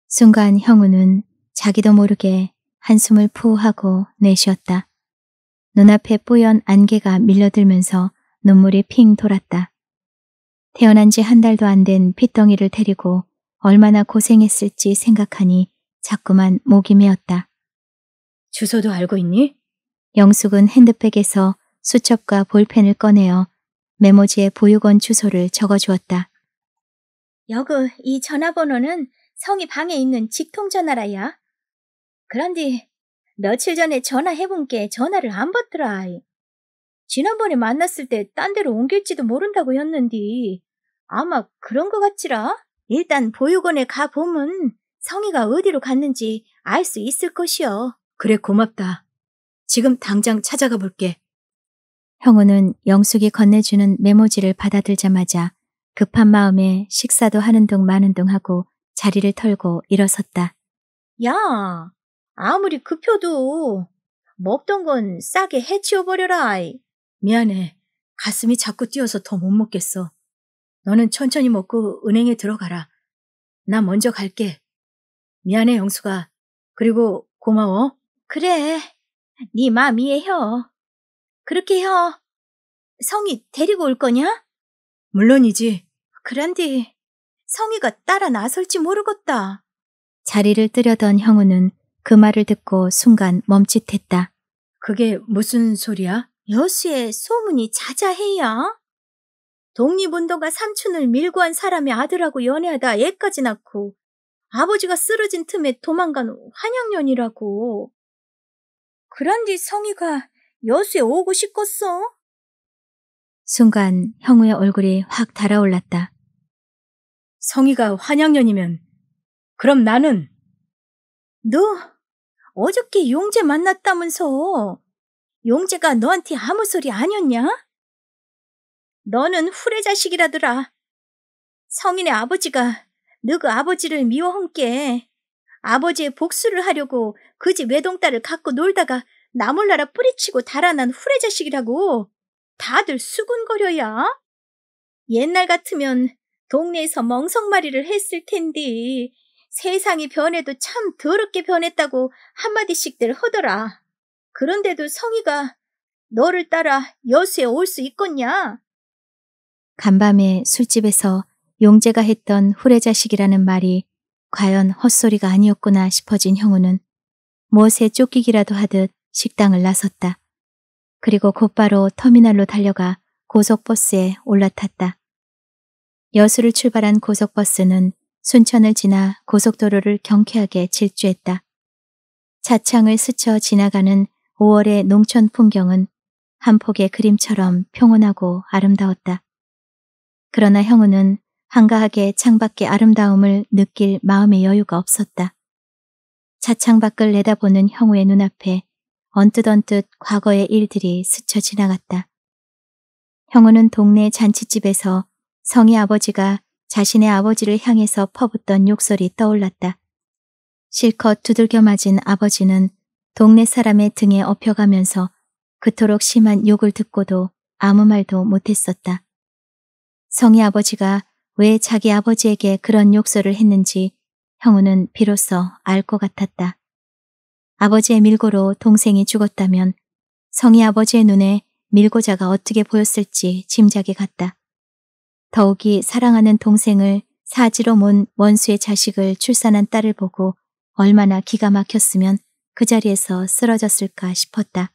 순간 형우는 자기도 모르게 한숨을 푸 하고 내쉬었다. 눈앞에 뿌연 안개가 밀려들면서 눈물이 핑 돌았다. 태어난 지 한 달도 안 된 핏덩이를 데리고 얼마나 고생했을지 생각하니 자꾸만 목이 메었다. 주소도 알고 있니? 영숙은 핸드백에서 수첩과 볼펜을 꺼내어 메모지에 보육원 주소를 적어주었다. 여그 이 전화번호는 성이 방에 있는 직통전화라야. 그런데 며칠 전에 전화해본 게 전화를 안 받더라. 지난번에 만났을 때 딴 데로 옮길지도 모른다고 했는데 아마 그런 것 같지라. 일단 보육원에 가보면 성이가 어디로 갔는지 알 수 있을 것이요 그래 고맙다. 지금 당장 찾아가 볼게. 형우는 영숙이 건네주는 메모지를 받아들자마자 급한 마음에 식사도 하는 둥 마는 둥 하고 자리를 털고 일어섰다. 야, 아무리 급혀도 먹던 건 싸게 해치워버려라. 미안해. 가슴이 자꾸 뛰어서 더 못 먹겠어. 너는 천천히 먹고 은행에 들어가라. 나 먼저 갈게. 미안해, 영수가. 그리고 고마워. 그래. 네 맘이에요. 그렇게 요성이 데리고 올 거냐? 물론이지. 그란디, 성이가 따라 나설지 모르겠다. 자리를 뜨려던 형우는 그 말을 듣고 순간 멈칫했다. 그게 무슨 소리야? 여수에 소문이 자자해야. 독립운동가 삼촌을 밀고 한 사람의 아들하고 연애하다 애까지 낳고 아버지가 쓰러진 틈에 도망간 환영년이라고 그런데 성희가 여수에 오고 싶었어 순간 형우의 얼굴이 확 달아올랐다. 성희가 환양년이면 그럼 나는 너 어저께 용재 만났다면서 용재가 너한테 아무 소리 아니었냐? 너는 후레자식이라더라. 성인의 아버지가 너 그 아버지를 미워한 게 아버지의 복수를 하려고 그 집 외동딸을 갖고 놀다가 나 몰라라 뿌리치고 달아난 후레자식이라고 다들 수군거려야. 옛날 같으면 동네에서 멍석마리를 했을 텐디 세상이 변해도 참 더럽게 변했다고 한마디씩들 하더라 그런데도 성희가 너를 따라 여수에 올 수 있겠냐? 간밤에 술집에서 용재가 했던 후레자식이라는 말이 과연 헛소리가 아니었구나 싶어진 형우는 무엇에 쫓기기라도 하듯 식당을 나섰다. 그리고 곧바로 터미널로 달려가 고속버스에 올라탔다. 여수를 출발한 고속버스는 순천을 지나 고속도로를 경쾌하게 질주했다. 차창을 스쳐 지나가는 5월의 농촌 풍경은 한 폭의 그림처럼 평온하고 아름다웠다. 그러나 형우는 한가하게 창밖의 아름다움을 느낄 마음의 여유가 없었다. 차창 밖을 내다보는 형우의 눈앞에 언뜻언뜻 과거의 일들이 스쳐 지나갔다. 형우는 동네 잔치집에서 성의 아버지가 자신의 아버지를 향해서 퍼붓던 욕설이 떠올랐다. 실컷 두들겨 맞은 아버지는 동네 사람의 등에 업혀가면서 그토록 심한 욕을 듣고도 아무 말도 못했었다. 성의 아버지가 왜 자기 아버지에게 그런 욕설을 했는지 형우는 비로소 알 것 같았다. 아버지의 밀고로 동생이 죽었다면 성희 아버지의 눈에 밀고자가 어떻게 보였을지 짐작이 갔다. 더욱이 사랑하는 동생을 사지로 몬 원수의 자식을 출산한 딸을 보고 얼마나 기가 막혔으면 그 자리에서 쓰러졌을까 싶었다.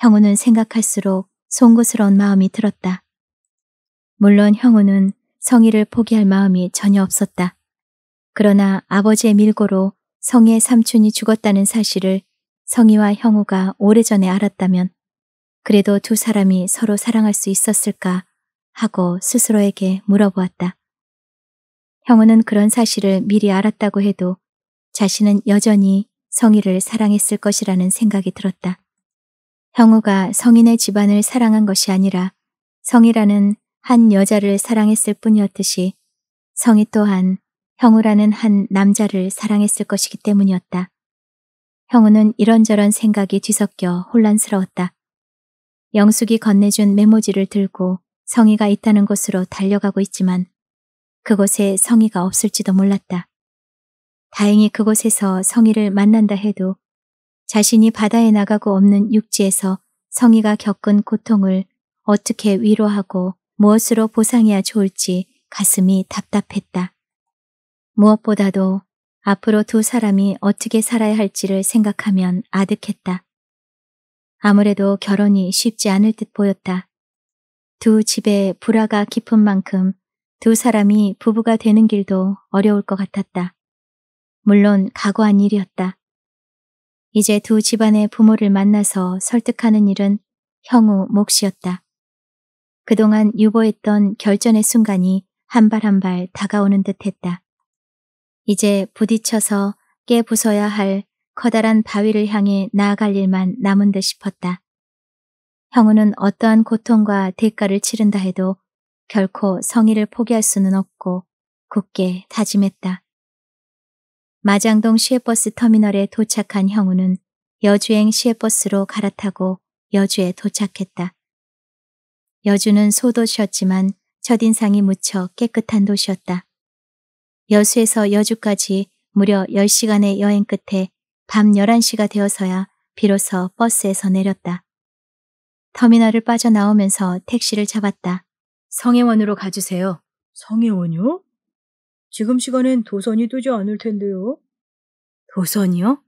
형우는 생각할수록 송구스러운 마음이 들었다. 물론 형우는 성의를 포기할 마음이 전혀 없었다. 그러나 아버지의 밀고로 성희의 삼촌이 죽었다는 사실을 성희와 형우가 오래전에 알았다면 그래도 두 사람이 서로 사랑할 수 있었을까 하고 스스로에게 물어보았다. 형우는 그런 사실을 미리 알았다고 해도 자신은 여전히 성희를 사랑했을 것이라는 생각이 들었다. 형우가 성인의 집안을 사랑한 것이 아니라 성희라는한 여자를 사랑했을 뿐이었듯이 성희 또한 형우라는 한 남자를 사랑했을 것이기 때문이었다. 형우는 이런저런 생각이 뒤섞여 혼란스러웠다. 영숙이 건네준 메모지를 들고 성의가 있다는 곳으로 달려가고 있지만 그곳에 성의가 없을지도 몰랐다. 다행히 그곳에서 성의를 만난다 해도 자신이 바다에 나가고 없는 육지에서 성의가 겪은 고통을 어떻게 위로하고 무엇으로 보상해야 좋을지 가슴이 답답했다. 무엇보다도 앞으로 두 사람이 어떻게 살아야 할지를 생각하면 아득했다. 아무래도 결혼이 쉽지 않을 듯 보였다. 두 집에 불화가 깊은 만큼 두 사람이 부부가 되는 길도 어려울 것 같았다. 물론 각오한 일이었다. 이제 두 집안의 부모를 만나서 설득하는 일은 형우 몫이었다. 그동안 유보했던 결전의 순간이 한 발 한 발 다가오는 듯했다. 이제 부딪혀서 깨부숴야 할 커다란 바위를 향해 나아갈 일만 남은 듯 싶었다. 형우는 어떠한 고통과 대가를 치른다 해도 결코 성의를 포기할 수는 없고 굳게 다짐했다. 마장동 시외버스 터미널에 도착한 형우는 여주행 시외버스로 갈아타고 여주에 도착했다. 여주는 소도시였지만 첫인상이 무척 깨끗한 도시였다. 여수에서 여주까지 무려 10시간의 여행 끝에 밤 11시가 되어서야 비로소 버스에서 내렸다. 터미널을 빠져나오면서 택시를 잡았다. 성혜원으로 가주세요. 성혜원이요 지금 시간엔 도선이 뜨지 않을 텐데요. 도선이요?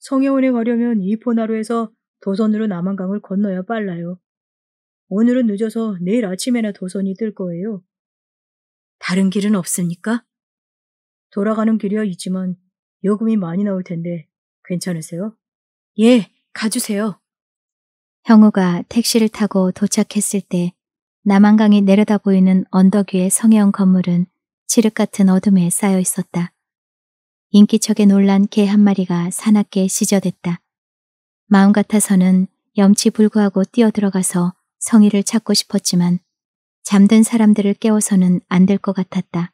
성혜원에 가려면 이포나루에서 도선으로 남한강을 건너야 빨라요. 오늘은 늦어서 내일 아침에나 도선이 뜰 거예요. 다른 길은 없습니까? 돌아가는 길이야 있지만 요금이 많이 나올 텐데 괜찮으세요? 예, 가주세요. 형우가 택시를 타고 도착했을 때 남한강이 내려다 보이는 언덕 위의 성해온 건물은 칠흑 같은 어둠에 쌓여 있었다. 인기척에 놀란 개 한 마리가 사납게 시저댔다. 마음 같아서는 염치불구하고 뛰어들어가서 성의를 찾고 싶었지만 잠든 사람들을 깨워서는 안 될 것 같았다.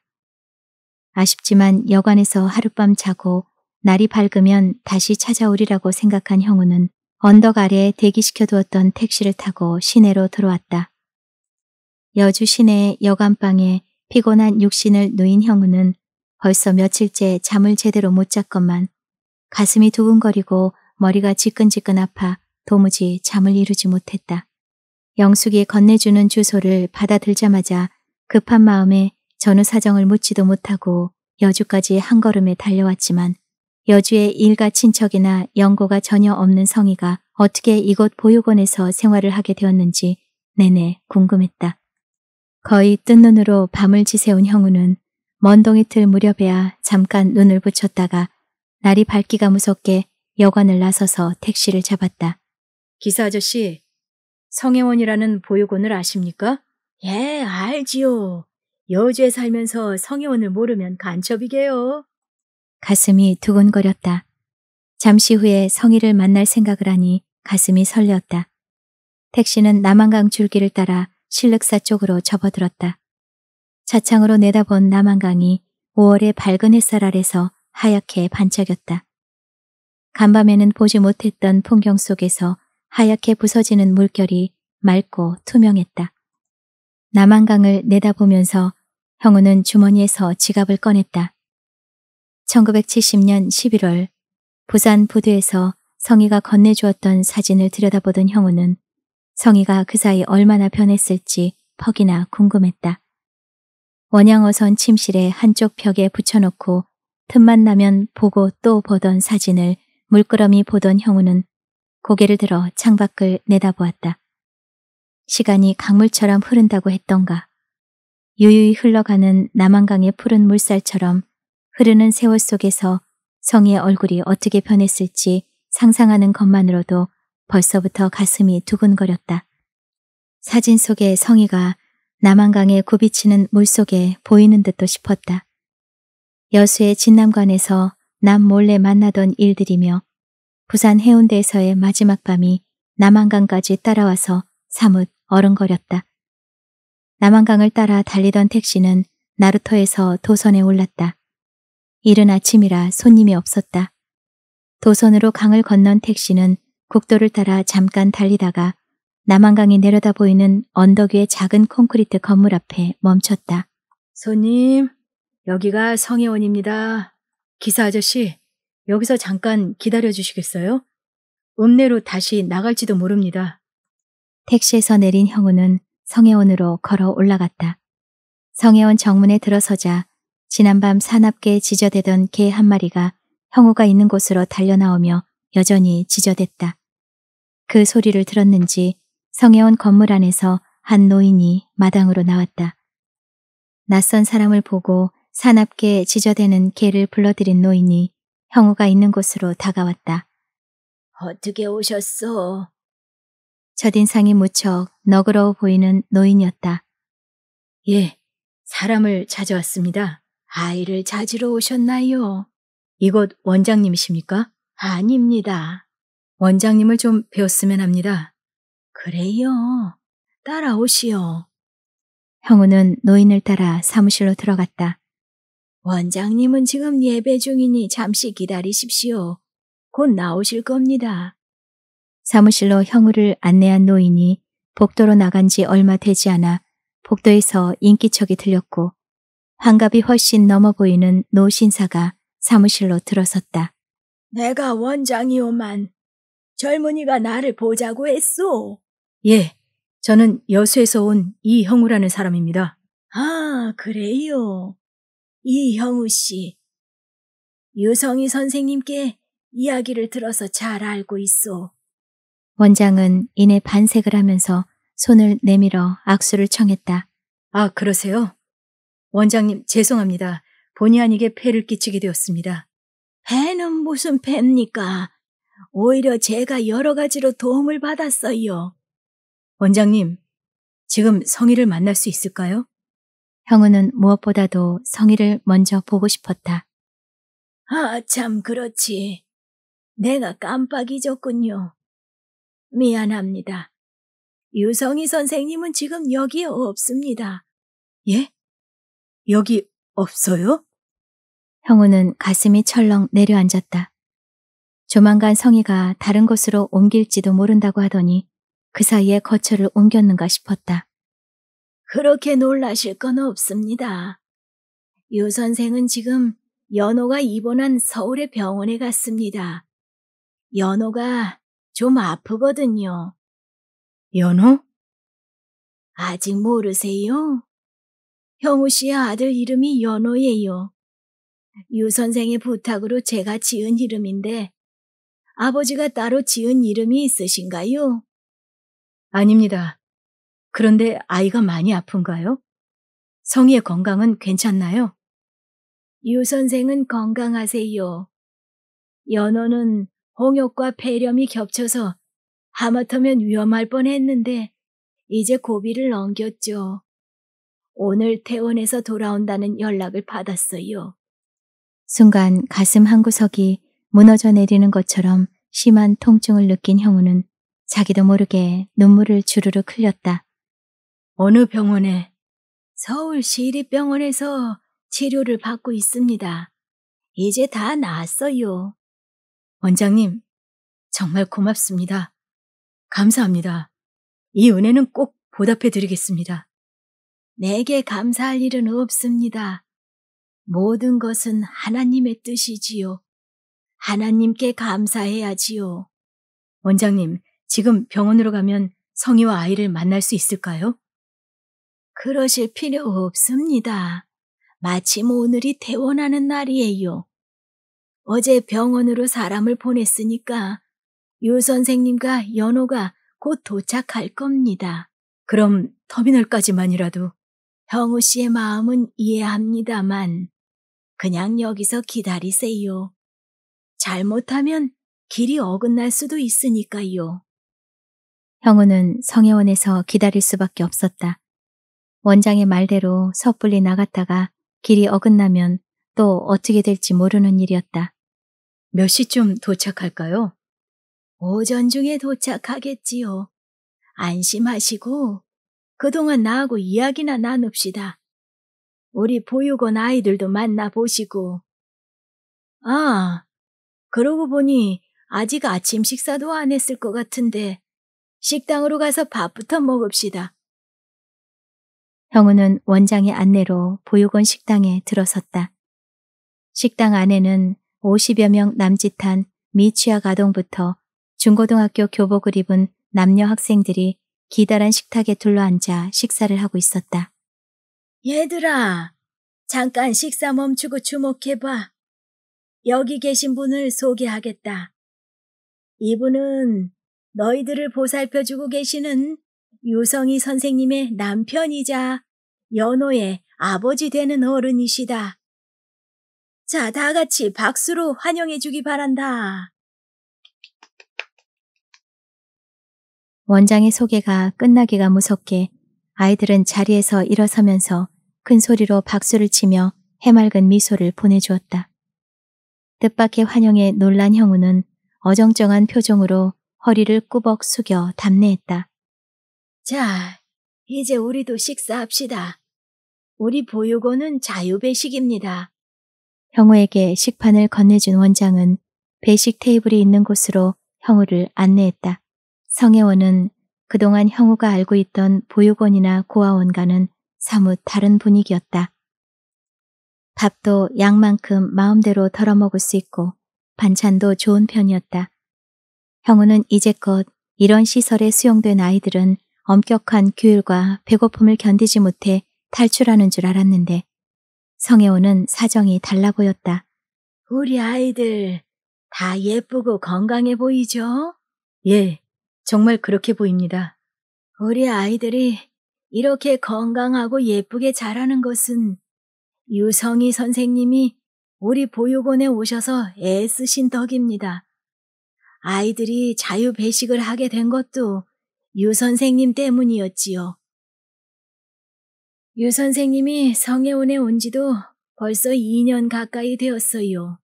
아쉽지만 여관에서 하룻밤 자고 날이 밝으면 다시 찾아오리라고 생각한 형우는 언덕 아래 대기시켜 두었던 택시를 타고 시내로 들어왔다. 여주 시내 여관방에 피곤한 육신을 누인 형우는 벌써 며칠째 잠을 제대로 못 잤건만 가슴이 두근거리고 머리가 지끈지끈 아파 도무지 잠을 이루지 못했다. 영숙이 건네주는 주소를 받아들자마자 급한 마음에 전후 사정을 묻지도 못하고 여주까지 한 걸음에 달려왔지만 여주의 일가 친척이나 연고가 전혀 없는 성희가 어떻게 이곳 보육원에서 생활을 하게 되었는지 내내 궁금했다. 거의 뜬 눈으로 밤을 지새운 형우는 먼동이 틀 무렵에야 잠깐 눈을 붙였다가 날이 밝기가 무섭게 여관을 나서서 택시를 잡았다. 기사 아저씨, 성혜원이라는 보육원을 아십니까? 예, 알지요. 여주에 살면서 성의원을 모르면 간첩이게요. 가슴이 두근거렸다. 잠시 후에 성희를 만날 생각을 하니 가슴이 설렸다 택시는 남한강 줄기를 따라 실륵사 쪽으로 접어들었다. 차창으로 내다본 남한강이 5월의 밝은 햇살 아래서 하얗게 반짝였다. 간밤에는 보지 못했던 풍경 속에서 하얗게 부서지는 물결이 맑고 투명했다. 남한강을 내다보면서 형우는 주머니에서 지갑을 꺼냈다. 1970년 11월 부산 부두에서 성희가 건네주었던 사진을 들여다보던 형우는 성희가 그 사이 얼마나 변했을지 퍽이나 궁금했다. 원양어선 침실의 한쪽 벽에 붙여놓고 틈만 나면 보고 또 보던 사진을 물끄러미 보던 형우는 고개를 들어 창밖을 내다보았다. 시간이 강물처럼 흐른다고 했던가. 유유히 흘러가는 남한강의 푸른 물살처럼 흐르는 세월 속에서 성의 얼굴이 어떻게 변했을지 상상하는 것만으로도 벌써부터 가슴이 두근거렸다. 사진 속의 성의가 남한강의 굽이치는 물속에 보이는 듯도 싶었다. 여수의 진남관에서 남 몰래 만나던 일들이며 부산 해운대에서의 마지막 밤이 남한강까지 따라와서 사뭇 어른거렸다. 남한강을 따라 달리던 택시는 나루터에서 도선에 올랐다. 이른 아침이라 손님이 없었다. 도선으로 강을 건넌 택시는 국도를 따라 잠깐 달리다가 남한강이 내려다 보이는 언덕 위의 작은 콘크리트 건물 앞에 멈췄다. 손님, 여기가 성혜원입니다. 기사 아저씨, 여기서 잠깐 기다려 주시겠어요? 읍내로 다시 나갈지도 모릅니다. 택시에서 내린 형우는 성혜원으로 걸어 올라갔다. 성혜원 정문에 들어서자 지난밤 사납게 지저대던 개 한 마리가 형우가 있는 곳으로 달려나오며 여전히 지저댔다. 그 소리를 들었는지 성혜원 건물 안에서 한 노인이 마당으로 나왔다. 낯선 사람을 보고 사납게 지저대는 개를 불러들인 노인이 형우가 있는 곳으로 다가왔다. 어떻게 오셨소? 첫인상이 무척 너그러워 보이는 노인이었다. 예, 사람을 찾아왔습니다. 아이를 찾으러 오셨나요? 이곳 원장님이십니까? 아닙니다. 원장님을 좀 배웠으면 합니다. 그래요. 따라오시오. 형우는 노인을 따라 사무실로 들어갔다. 원장님은 지금 예배 중이니 잠시 기다리십시오. 곧 나오실 겁니다. 사무실로 형우를 안내한 노인이 복도로 나간 지 얼마 되지 않아 복도에서 인기척이 들렸고 환갑이 훨씬 넘어 보이는 노신사가 사무실로 들어섰다. 내가 원장이오만 젊은이가 나를 보자고 했소. 예, 저는 여수에서 온 이형우라는 사람입니다. 아, 그래요. 이형우 씨. 유성희 선생님께 이야기를 들어서 잘 알고 있어. 원장은 이내 반색을 하면서 손을 내밀어 악수를 청했다. 아, 그러세요? 원장님, 죄송합니다. 본의 아니게 폐를 끼치게 되었습니다. 폐는 무슨 폐입니까? 오히려 제가 여러 가지로 도움을 받았어요. 원장님, 지금 성희를 만날 수 있을까요? 형우는 무엇보다도 성희를 먼저 보고 싶었다. 아, 참 그렇지. 내가 깜빡 잊었군요. 미안합니다. 유성희 선생님은 지금 여기 없습니다. 예? 여기 없어요? 형우는 가슴이 철렁 내려앉았다. 조만간 성희가 다른 곳으로 옮길지도 모른다고 하더니 그 사이에 거처를 옮겼는가 싶었다. 그렇게 놀라실 건 없습니다. 유 선생은 지금 연호가 입원한 서울의 병원에 갔습니다. 연호가 좀 아프거든요. 연호? 아직 모르세요? 형우 씨의 아들 이름이 연호예요. 유 선생의 부탁으로 제가 지은 이름인데 아버지가 따로 지은 이름이 있으신가요? 아닙니다. 그런데 아이가 많이 아픈가요? 성희의 건강은 괜찮나요? 유 선생은 건강하세요. 연호는 홍역과 폐렴이 겹쳐서 하마터면 위험할 뻔했는데 이제 고비를 넘겼죠. 오늘 퇴원해서 돌아온다는 연락을 받았어요. 순간 가슴 한구석이 무너져 내리는 것처럼 심한 통증을 느낀 형우는 자기도 모르게 눈물을 주르륵 흘렸다. 어느 병원에? 서울 시립병원에서 치료를 받고 있습니다. 이제 다 나았어요. 원장님, 정말 고맙습니다. 감사합니다. 이 은혜는 꼭 보답해 드리겠습니다. 내게 감사할 일은 없습니다. 모든 것은 하나님의 뜻이지요. 하나님께 감사해야지요. 원장님, 지금 병원으로 가면 성희와 아이를 만날 수 있을까요? 그러실 필요 없습니다. 마침 오늘이 퇴원하는 날이에요. 어제 병원으로 사람을 보냈으니까 유 선생님과 연호가 곧 도착할 겁니다. 그럼 터미널까지만이라도 형우 씨의 마음은 이해합니다만 그냥 여기서 기다리세요. 잘못하면 길이 어긋날 수도 있으니까요. 형우는 성혜원에서 기다릴 수밖에 없었다. 원장의 말대로 섣불리 나갔다가 길이 어긋나면 또 어떻게 될지 모르는 일이었다. 몇 시쯤 도착할까요? 오전 중에 도착하겠지요. 안심하시고 그동안 나하고 이야기나 나눕시다. 우리 보육원 아이들도 만나보시고. 아, 그러고 보니 아직 아침 식사도 안 했을 것 같은데 식당으로 가서 밥부터 먹읍시다. 형우는 원장의 안내로 보육원 식당에 들어섰다. 식당 안에는 50여 명 남짓한 미취학 아동부터 중고등학교 교복을 입은 남녀 학생들이 기다란 식탁에 둘러앉아 식사를 하고 있었다. 얘들아, 잠깐 식사 멈추고 주목해봐. 여기 계신 분을 소개하겠다. 이분은 너희들을 보살펴주고 계시는 유성이 선생님의 남편이자 연호의 아버지 되는 어른이시다. 자, 다 같이 박수로 환영해주기 바란다. 원장의 소개가 끝나기가 무섭게 아이들은 자리에서 일어서면서 큰 소리로 박수를 치며 해맑은 미소를 보내주었다. 뜻밖의 환영에 놀란 형우는 어정쩡한 표정으로 허리를 꾸벅 숙여 담내했다 자, 이제 우리도 식사합시다. 우리 보육원은 자유배식입니다. 형우에게 식판을 건네준 원장은 배식 테이블이 있는 곳으로 형우를 안내했다. 성혜원은 그동안 형우가 알고 있던 보육원이나 고아원과는 사뭇 다른 분위기였다. 밥도 양만큼 마음대로 덜어먹을 수 있고 반찬도 좋은 편이었다. 형우는 이제껏 이런 시설에 수용된 아이들은 엄격한 규율과 배고픔을 견디지 못해 탈출하는 줄 알았는데 성혜원은 사정이 달라 보였다. 우리 아이들 다 예쁘고 건강해 보이죠? 예, 정말 그렇게 보입니다. 우리 아이들이 이렇게 건강하고 예쁘게 자라는 것은 유성희 선생님이 우리 보육원에 오셔서 애쓰신 덕입니다. 아이들이 자유배식을 하게 된 것도 유 선생님 때문이었지요. 유 선생님이 성해원에 온 지도 벌써 2년 가까이 되었어요.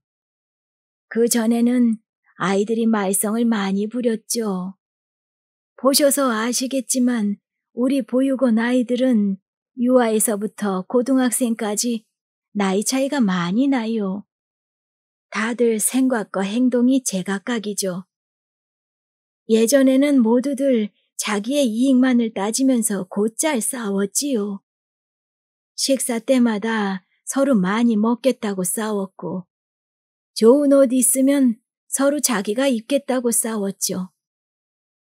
그 전에는 아이들이 말썽을 많이 부렸죠. 보셔서 아시겠지만 우리 보육원 아이들은 유아에서부터 고등학생까지 나이 차이가 많이 나요. 다들 생각과 행동이 제각각이죠. 예전에는 모두들 자기의 이익만을 따지면서 곧잘 싸웠지요. 식사 때마다 서로 많이 먹겠다고 싸웠고 좋은 옷 있으면 서로 자기가 입겠다고 싸웠죠.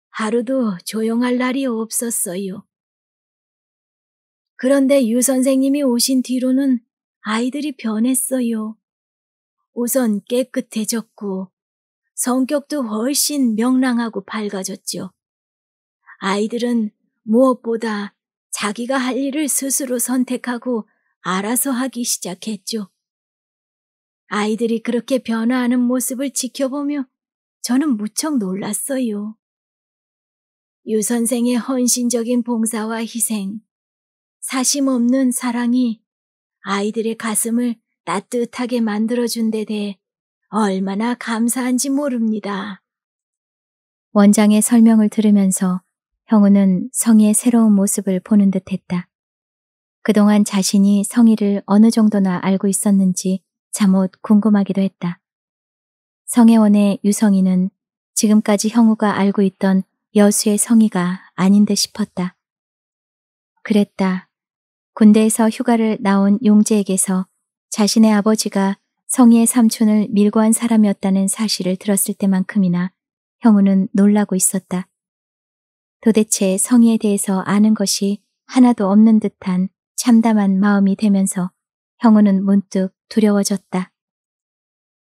하루도 조용할 날이 없었어요. 그런데 유 선생님이 오신 뒤로는 아이들이 변했어요. 우선 깨끗해졌고 성격도 훨씬 명랑하고 밝아졌죠. 아이들은 무엇보다 자기가 할 일을 스스로 선택하고 알아서 하기 시작했죠. 아이들이 그렇게 변화하는 모습을 지켜보며 저는 무척 놀랐어요. 유 선생의 헌신적인 봉사와 희생, 사심 없는 사랑이 아이들의 가슴을 따뜻하게 만들어준 데 대해 얼마나 감사한지 모릅니다. 원장의 설명을 들으면서 형우는 성의 새로운 모습을 보는 듯 했다. 그동안 자신이 성의를 어느 정도나 알고 있었는지 잠옷 궁금하기도 했다. 성혜원의 유성이는 지금까지 형우가 알고 있던 여수의 성의가 아닌 듯 싶었다. 그랬다. 군대에서 휴가를 나온 용재에게서 자신의 아버지가 성의의 삼촌을 밀고한 사람이었다는 사실을 들었을 때만큼이나 형우는 놀라고 있었다. 도대체 성에 대해서 아는 것이 하나도 없는 듯한 참담한 마음이 되면서 형우는 문득 두려워졌다.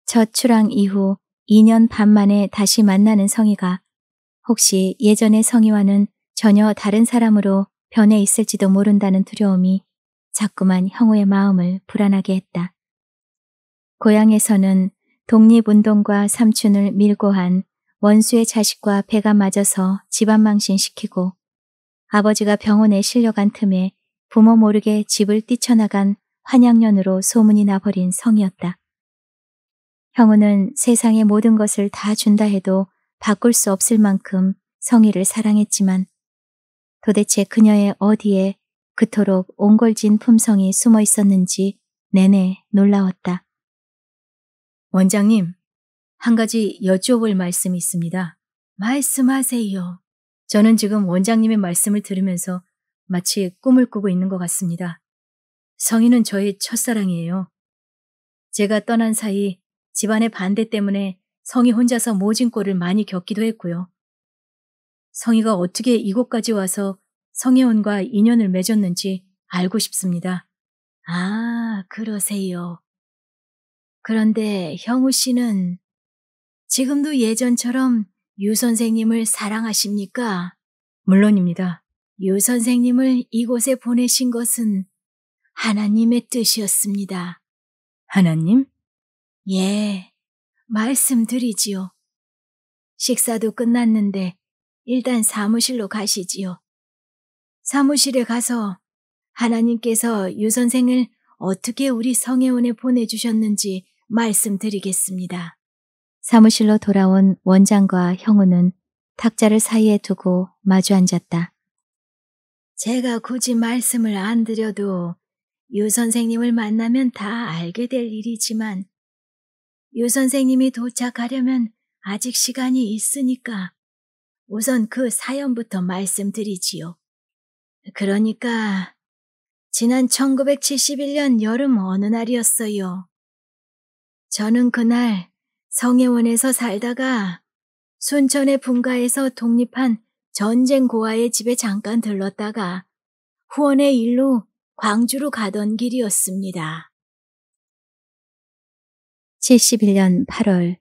저 출항 이후 2년 반 만에 다시 만나는 성희가 혹시 예전의 성희와는 전혀 다른 사람으로 변해 있을지도 모른다는 두려움이 자꾸만 형우의 마음을 불안하게 했다. 고향에서는 독립운동과 삼촌을 밀고 한 원수의 자식과 배가 맞아서 집안 망신시키고 아버지가 병원에 실려간 틈에 부모 모르게 집을 뛰쳐나간 환양년으로 소문이 나버린 성이었다. 형우는 세상의 모든 것을 다 준다 해도 바꿀 수 없을 만큼 성희를 사랑했지만 도대체 그녀의 어디에 그토록 옹골진 품성이 숨어 있었는지 내내 놀라웠다. 원장님, 한 가지 여쭤볼 말씀이 있습니다. 말씀하세요. 저는 지금 원장님의 말씀을 들으면서 마치 꿈을 꾸고 있는 것 같습니다. 성희는 저의 첫사랑이에요. 제가 떠난 사이 집안의 반대 때문에 성희 혼자서 모진 꼴을 많이 겪기도 했고요. 성희가 어떻게 이곳까지 와서 성혜원과 인연을 맺었는지 알고 싶습니다. 아, 그러세요. 그런데 형우 씨는 지금도 예전처럼 유 선생님을 사랑하십니까? 물론입니다. 유 선생님을 이곳에 보내신 것은 하나님의 뜻이었습니다. 하나님? 예, 말씀드리지요. 식사도 끝났는데 일단 사무실로 가시지요. 사무실에 가서 하나님께서 유 선생을 어떻게 우리 성혜원에 보내주셨는지 말씀드리겠습니다. 사무실로 돌아온 원장과 형우는 탁자를 사이에 두고 마주 앉았다. 제가 굳이 말씀을 안 드려도 유 선생님을 만나면 다 알게 될 일이지만 유 선생님이 도착하려면 아직 시간이 있으니까 우선 그 사연부터 말씀드리지요. 그러니까 지난 1971년 여름 어느 날이었어요. 저는 그날 성혜원에서 살다가 순천의 분가에서 독립한 전쟁 고아의 집에 잠깐 들렀다가 후원의 일로 광주로 가던 길이었습니다. 71년 8월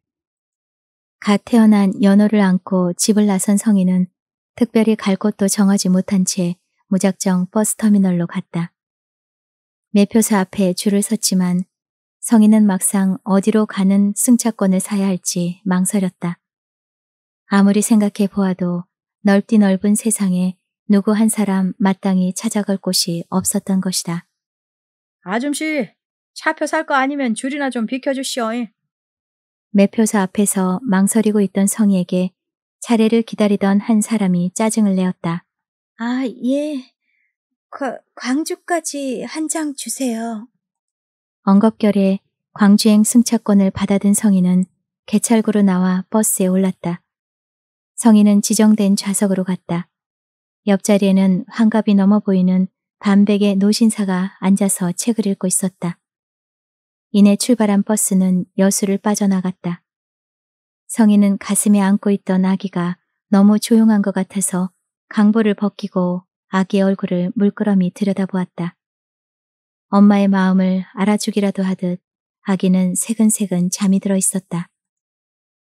갓 태어난 연호를 안고 집을 나선 성인은 특별히 갈 곳도 정하지 못한 채 무작정 버스터미널로 갔다. 매표소 앞에 줄을 섰지만 성인은 막상 어디로 가는 승차권을 사야 할지 망설였다. 아무리 생각해 보아도 넓디 넓은 세상에 누구 한 사람 마땅히 찾아갈 곳이 없었던 것이다. 아줌씨, 차표 살 거 아니면 줄이나 좀 비켜주시오. 매표소 앞에서 망설이고 있던 성희에게 차례를 기다리던 한 사람이 짜증을 내었다. 아, 예. 과, 광주까지 한 장 주세요. 엉겁결에 광주행 승차권을 받아든 성인은 개찰구로 나와 버스에 올랐다. 성인은 지정된 좌석으로 갔다. 옆자리에는 환갑이 넘어 보이는 반백의 노신사가 앉아서 책을 읽고 있었다. 이내 출발한 버스는 여수를 빠져나갔다. 성인은 가슴에 안고 있던 아기가 너무 조용한 것 같아서 강보를 벗기고 아기 의 얼굴을 물끄러미 들여다보았다. 엄마의 마음을 알아주기라도 하듯 아기는 새근새근 잠이 들어 있었다.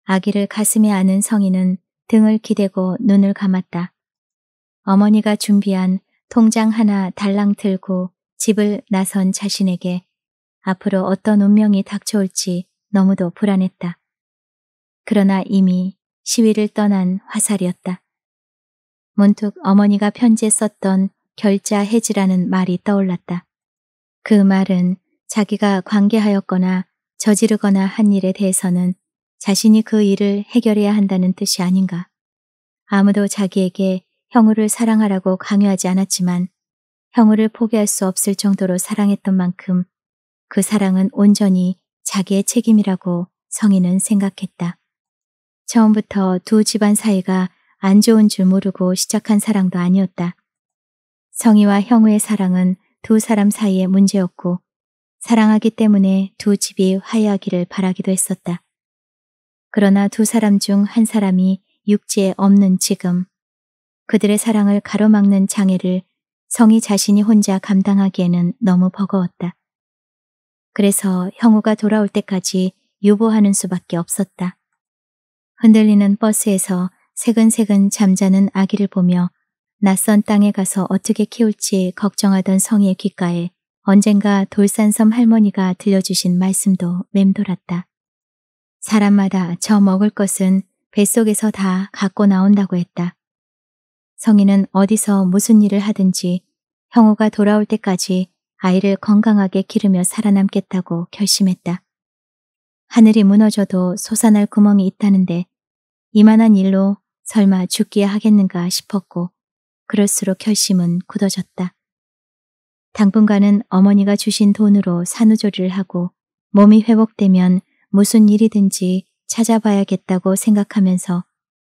아기를 가슴에 안은 성인은 등을 기대고 눈을 감았다. 어머니가 준비한 통장 하나 달랑 들고 집을 나선 자신에게 앞으로 어떤 운명이 닥쳐올지 너무도 불안했다. 그러나 이미 시위를 떠난 화살이었다. 문득 어머니가 편지에 썼던 결자 해지라는 말이 떠올랐다. 그 말은 자기가 관계하였거나 저지르거나 한 일에 대해서는 자신이 그 일을 해결해야 한다는 뜻이 아닌가. 아무도 자기에게 형우를 사랑하라고 강요하지 않았지만 형우를 포기할 수 없을 정도로 사랑했던 만큼 그 사랑은 온전히 자기의 책임이라고 성인은 생각했다. 처음부터 두 집안 사이가 안 좋은 줄 모르고 시작한 사랑도 아니었다. 성희와 형우의 사랑은 두 사람 사이의 문제였고 사랑하기 때문에 두 집이 화해하기를 바라기도 했었다. 그러나 두 사람 중 한 사람이 육지에 없는 지금 그들의 사랑을 가로막는 장애를 성이 자신이 혼자 감당하기에는 너무 버거웠다. 그래서 형우가 돌아올 때까지 유보하는 수밖에 없었다. 흔들리는 버스에서 새근새근 잠자는 아기를 보며 낯선 땅에 가서 어떻게 키울지 걱정하던 성의 귓가에 언젠가 돌산섬 할머니가 들려주신 말씀도 맴돌았다. 사람마다 저 먹을 것은 뱃속에서 다 갖고 나온다고 했다. 성인은 어디서 무슨 일을 하든지 형우가 돌아올 때까지 아이를 건강하게 기르며 살아남겠다고 결심했다. 하늘이 무너져도 솟아날 구멍이 있다는데 이만한 일로 설마 죽기야 하겠는가 싶었고 그럴수록 결심은 굳어졌다. 당분간은 어머니가 주신 돈으로 산후조리를 하고 몸이 회복되면 무슨 일이든지 찾아봐야겠다고 생각하면서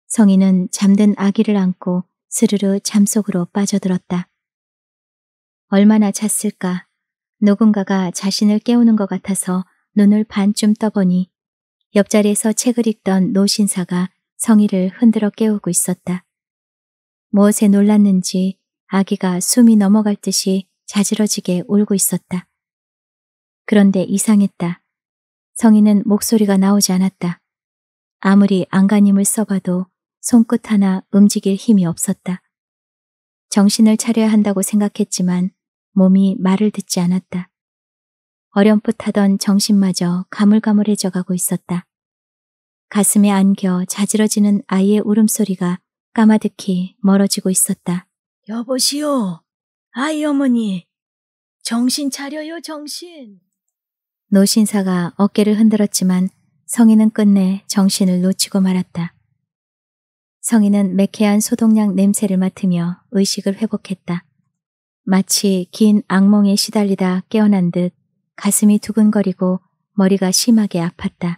성인은 잠든 아기를 안고 스르르 잠속으로 빠져들었다. 얼마나 잤을까? 누군가가 자신을 깨우는 것 같아서 눈을 반쯤 떠보니 옆자리에서 책을 읽던 노신사가 성의를 흔들어 깨우고 있었다. 무엇에 놀랐는지 아기가 숨이 넘어갈 듯이 자지러지게 울고 있었다. 그런데 이상했다. 성인은 목소리가 나오지 않았다. 아무리 안간힘을 써봐도 손끝 하나 움직일 힘이 없었다. 정신을 차려야 한다고 생각했지만 몸이 말을 듣지 않았다. 어렴풋하던 정신마저 가물가물해져 가고 있었다. 가슴에 안겨 자지러지는 아이의 울음소리가 까마득히 멀어지고 있었다. 여보시오. 아이 어머니. 정신 차려요 정신. 노신사가 어깨를 흔들었지만 성인은 끝내 정신을 놓치고 말았다. 성인은 매캐한 소독약 냄새를 맡으며 의식을 회복했다. 마치 긴 악몽에 시달리다 깨어난 듯 가슴이 두근거리고 머리가 심하게 아팠다.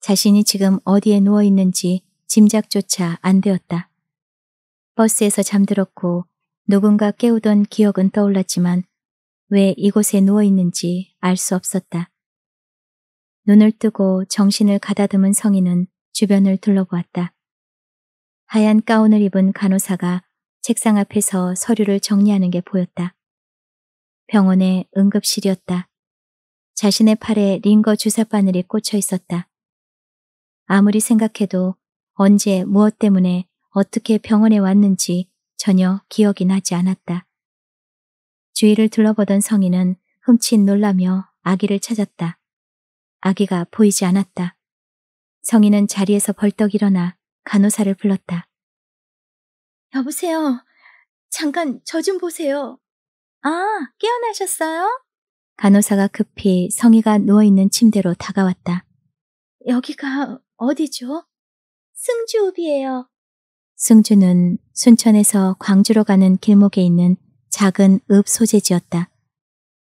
자신이 지금 어디에 누워 있는지 짐작조차 안 되었다. 버스에서 잠들었고 누군가 깨우던 기억은 떠올랐지만 왜 이곳에 누워있는지 알 수 없었다. 눈을 뜨고 정신을 가다듬은 성인은 주변을 둘러보았다. 하얀 가운을 입은 간호사가 책상 앞에서 서류를 정리하는 게 보였다. 병원의 응급실이었다. 자신의 팔에 링거 주사바늘이 꽂혀 있었다. 아무리 생각해도 언제 무엇 때문에 어떻게 병원에 왔는지 전혀 기억이 나지 않았다. 주위를 둘러보던 성인은 흠칫 놀라며 아기를 찾았다. 아기가 보이지 않았다. 성인은 자리에서 벌떡 일어나 간호사를 불렀다. 여보세요. 잠깐 저 좀 보세요. 아, 깨어나셨어요? 간호사가 급히 성희가 누워있는 침대로 다가왔다. 여기가 어디죠? 승주읍이에요. 승주는 순천에서 광주로 가는 길목에 있는 작은 읍 소재지였다.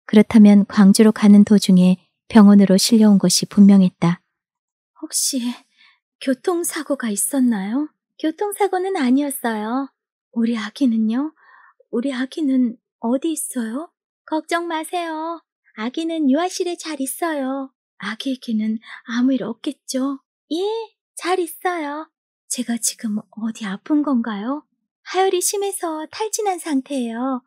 그렇다면 광주로 가는 도중에 병원으로 실려온 것이 분명했다. 혹시 교통사고가 있었나요? 교통사고는 아니었어요. 우리 아기는요? 우리 아기는 어디 있어요? 걱정 마세요. 아기는 유아실에 잘 있어요. 아기에게는 아무 일 없겠죠? 예, 잘 있어요. 제가 지금 어디 아픈 건가요? 하열이 심해서 탈진한 상태예요.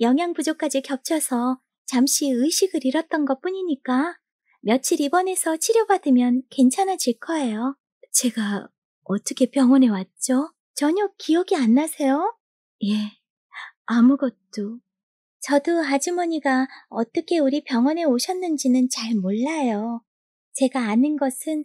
영양 부족까지 겹쳐서 잠시 의식을 잃었던 것 뿐이니까 며칠 입원해서 치료받으면 괜찮아질 거예요. 제가 어떻게 병원에 왔죠? 전혀 기억이 안 나세요? 예, 아무것도. 저도 아주머니가 어떻게 우리 병원에 오셨는지는 잘 몰라요. 제가 아는 것은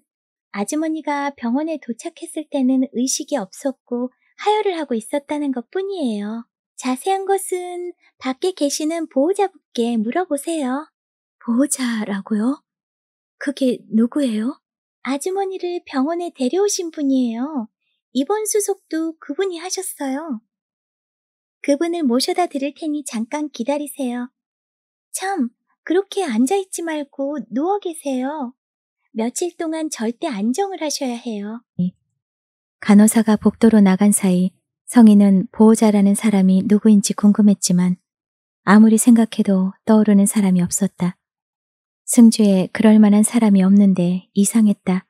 아주머니가 병원에 도착했을 때는 의식이 없었고 하혈을 하고 있었다는 것 뿐이에요. 자세한 것은 밖에 계시는 보호자분께 물어보세요. 보호자라고요? 그게 누구예요? 아주머니를 병원에 데려오신 분이에요. 입원 수속도 그분이 하셨어요. 그분을 모셔다 드릴 테니 잠깐 기다리세요. 참, 그렇게 앉아있지 말고 누워 계세요. 며칠 동안 절대 안정을 하셔야 해요. 네. 간호사가 복도로 나간 사이 성인은 보호자라는 사람이 누구인지 궁금했지만 아무리 생각해도 떠오르는 사람이 없었다. 승주에 그럴 만한 사람이 없는데 이상했다.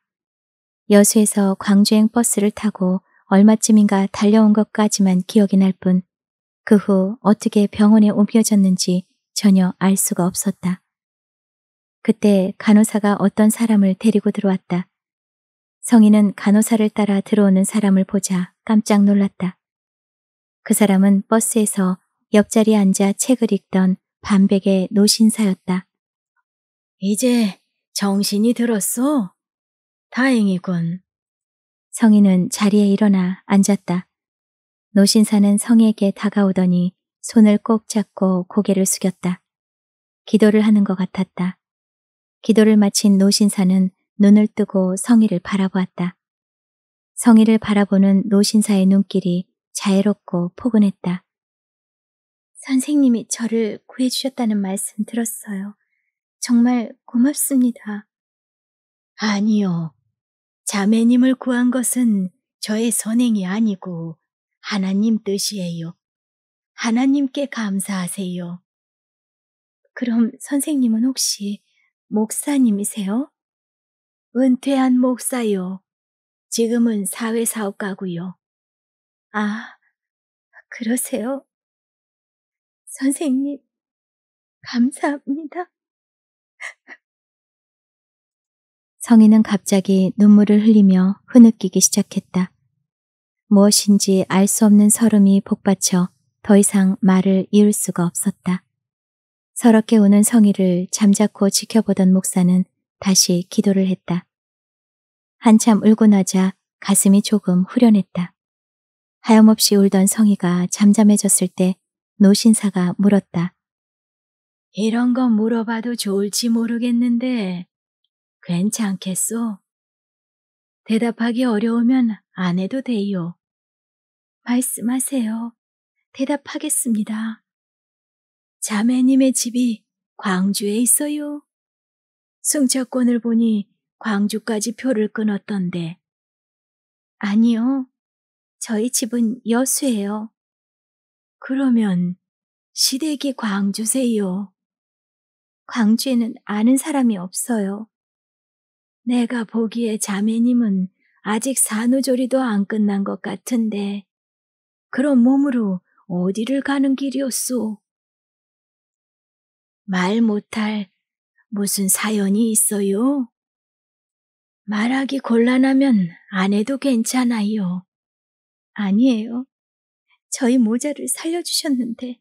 여수에서 광주행 버스를 타고 얼마쯤인가 달려온 것까지만 기억이 날 뿐 그 후 어떻게 병원에 옮겨졌는지 전혀 알 수가 없었다. 그때 간호사가 어떤 사람을 데리고 들어왔다. 성인은 간호사를 따라 들어오는 사람을 보자 깜짝 놀랐다. 그 사람은 버스에서 옆자리에 앉아 책을 읽던 반백의 노신사였다. 이제 정신이 들었어 다행이군. 성인은 자리에 일어나 앉았다. 노신사는 성에게 다가오더니 손을 꼭 잡고 고개를 숙였다. 기도를 하는 것 같았다. 기도를 마친 노신사는 눈을 뜨고 성의를 바라보았다. 성의를 바라보는 노신사의 눈길이 자애롭고 포근했다. 선생님이 저를 구해주셨다는 말씀 들었어요. 정말 고맙습니다. 아니요. 자매님을 구한 것은 저의 선행이 아니고 하나님 뜻이에요. 하나님께 감사하세요. 그럼 선생님은 혹시 목사님이세요? 은퇴한 목사요. 지금은 사회사업가고요. 아, 그러세요? 선생님, 감사합니다. 성인은 갑자기 눈물을 흘리며 흐느끼기 시작했다. 무엇인지 알 수 없는 설움이 복받쳐 더 이상 말을 이을 수가 없었다. 서럽게 우는 성의를 잠자코 지켜보던 목사는 다시 기도를 했다. 한참 울고 나자 가슴이 조금 후련했다. 하염없이 울던 성희가 잠잠해졌을 때 노신사가 물었다. 이런 건 물어봐도 좋을지 모르겠는데 괜찮겠소? 대답하기 어려우면 안 해도 돼요. 말씀하세요. 대답하겠습니다. 자매님의 집이 광주에 있어요. 승차권을 보니 광주까지 표를 끊었던데. 아니요. 저희 집은 여수예요. 그러면 시댁이 광주세요. 광주에는 아는 사람이 없어요. 내가 보기에 자매님은 아직 산후조리도 안 끝난 것 같은데 그런 몸으로 어디를 가는 길이었소? 말 못할 무슨 사연이 있어요? 말하기 곤란하면 안 해도 괜찮아요. 아니에요. 저희 모자를 살려주셨는데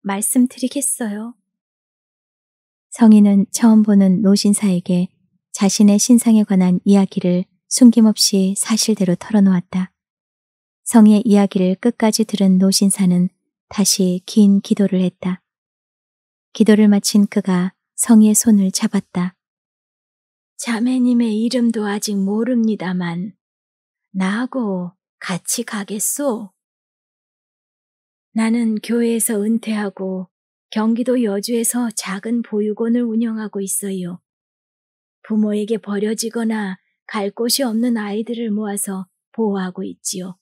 말씀드리겠어요. 성인은 처음 보는 노신사에게 자신의 신상에 관한 이야기를 숨김없이 사실대로 털어놓았다. 성의 이야기를 끝까지 들은 노신사는 다시 긴 기도를 했다. 기도를 마친 그가 성의 손을 잡았다. 자매님의 이름도 아직 모릅니다만 나하고 같이 가겠소? 나는 교회에서 은퇴하고 경기도 여주에서 작은 보육원을 운영하고 있어요. 부모에게 버려지거나 갈 곳이 없는 아이들을 모아서 보호하고 있지요.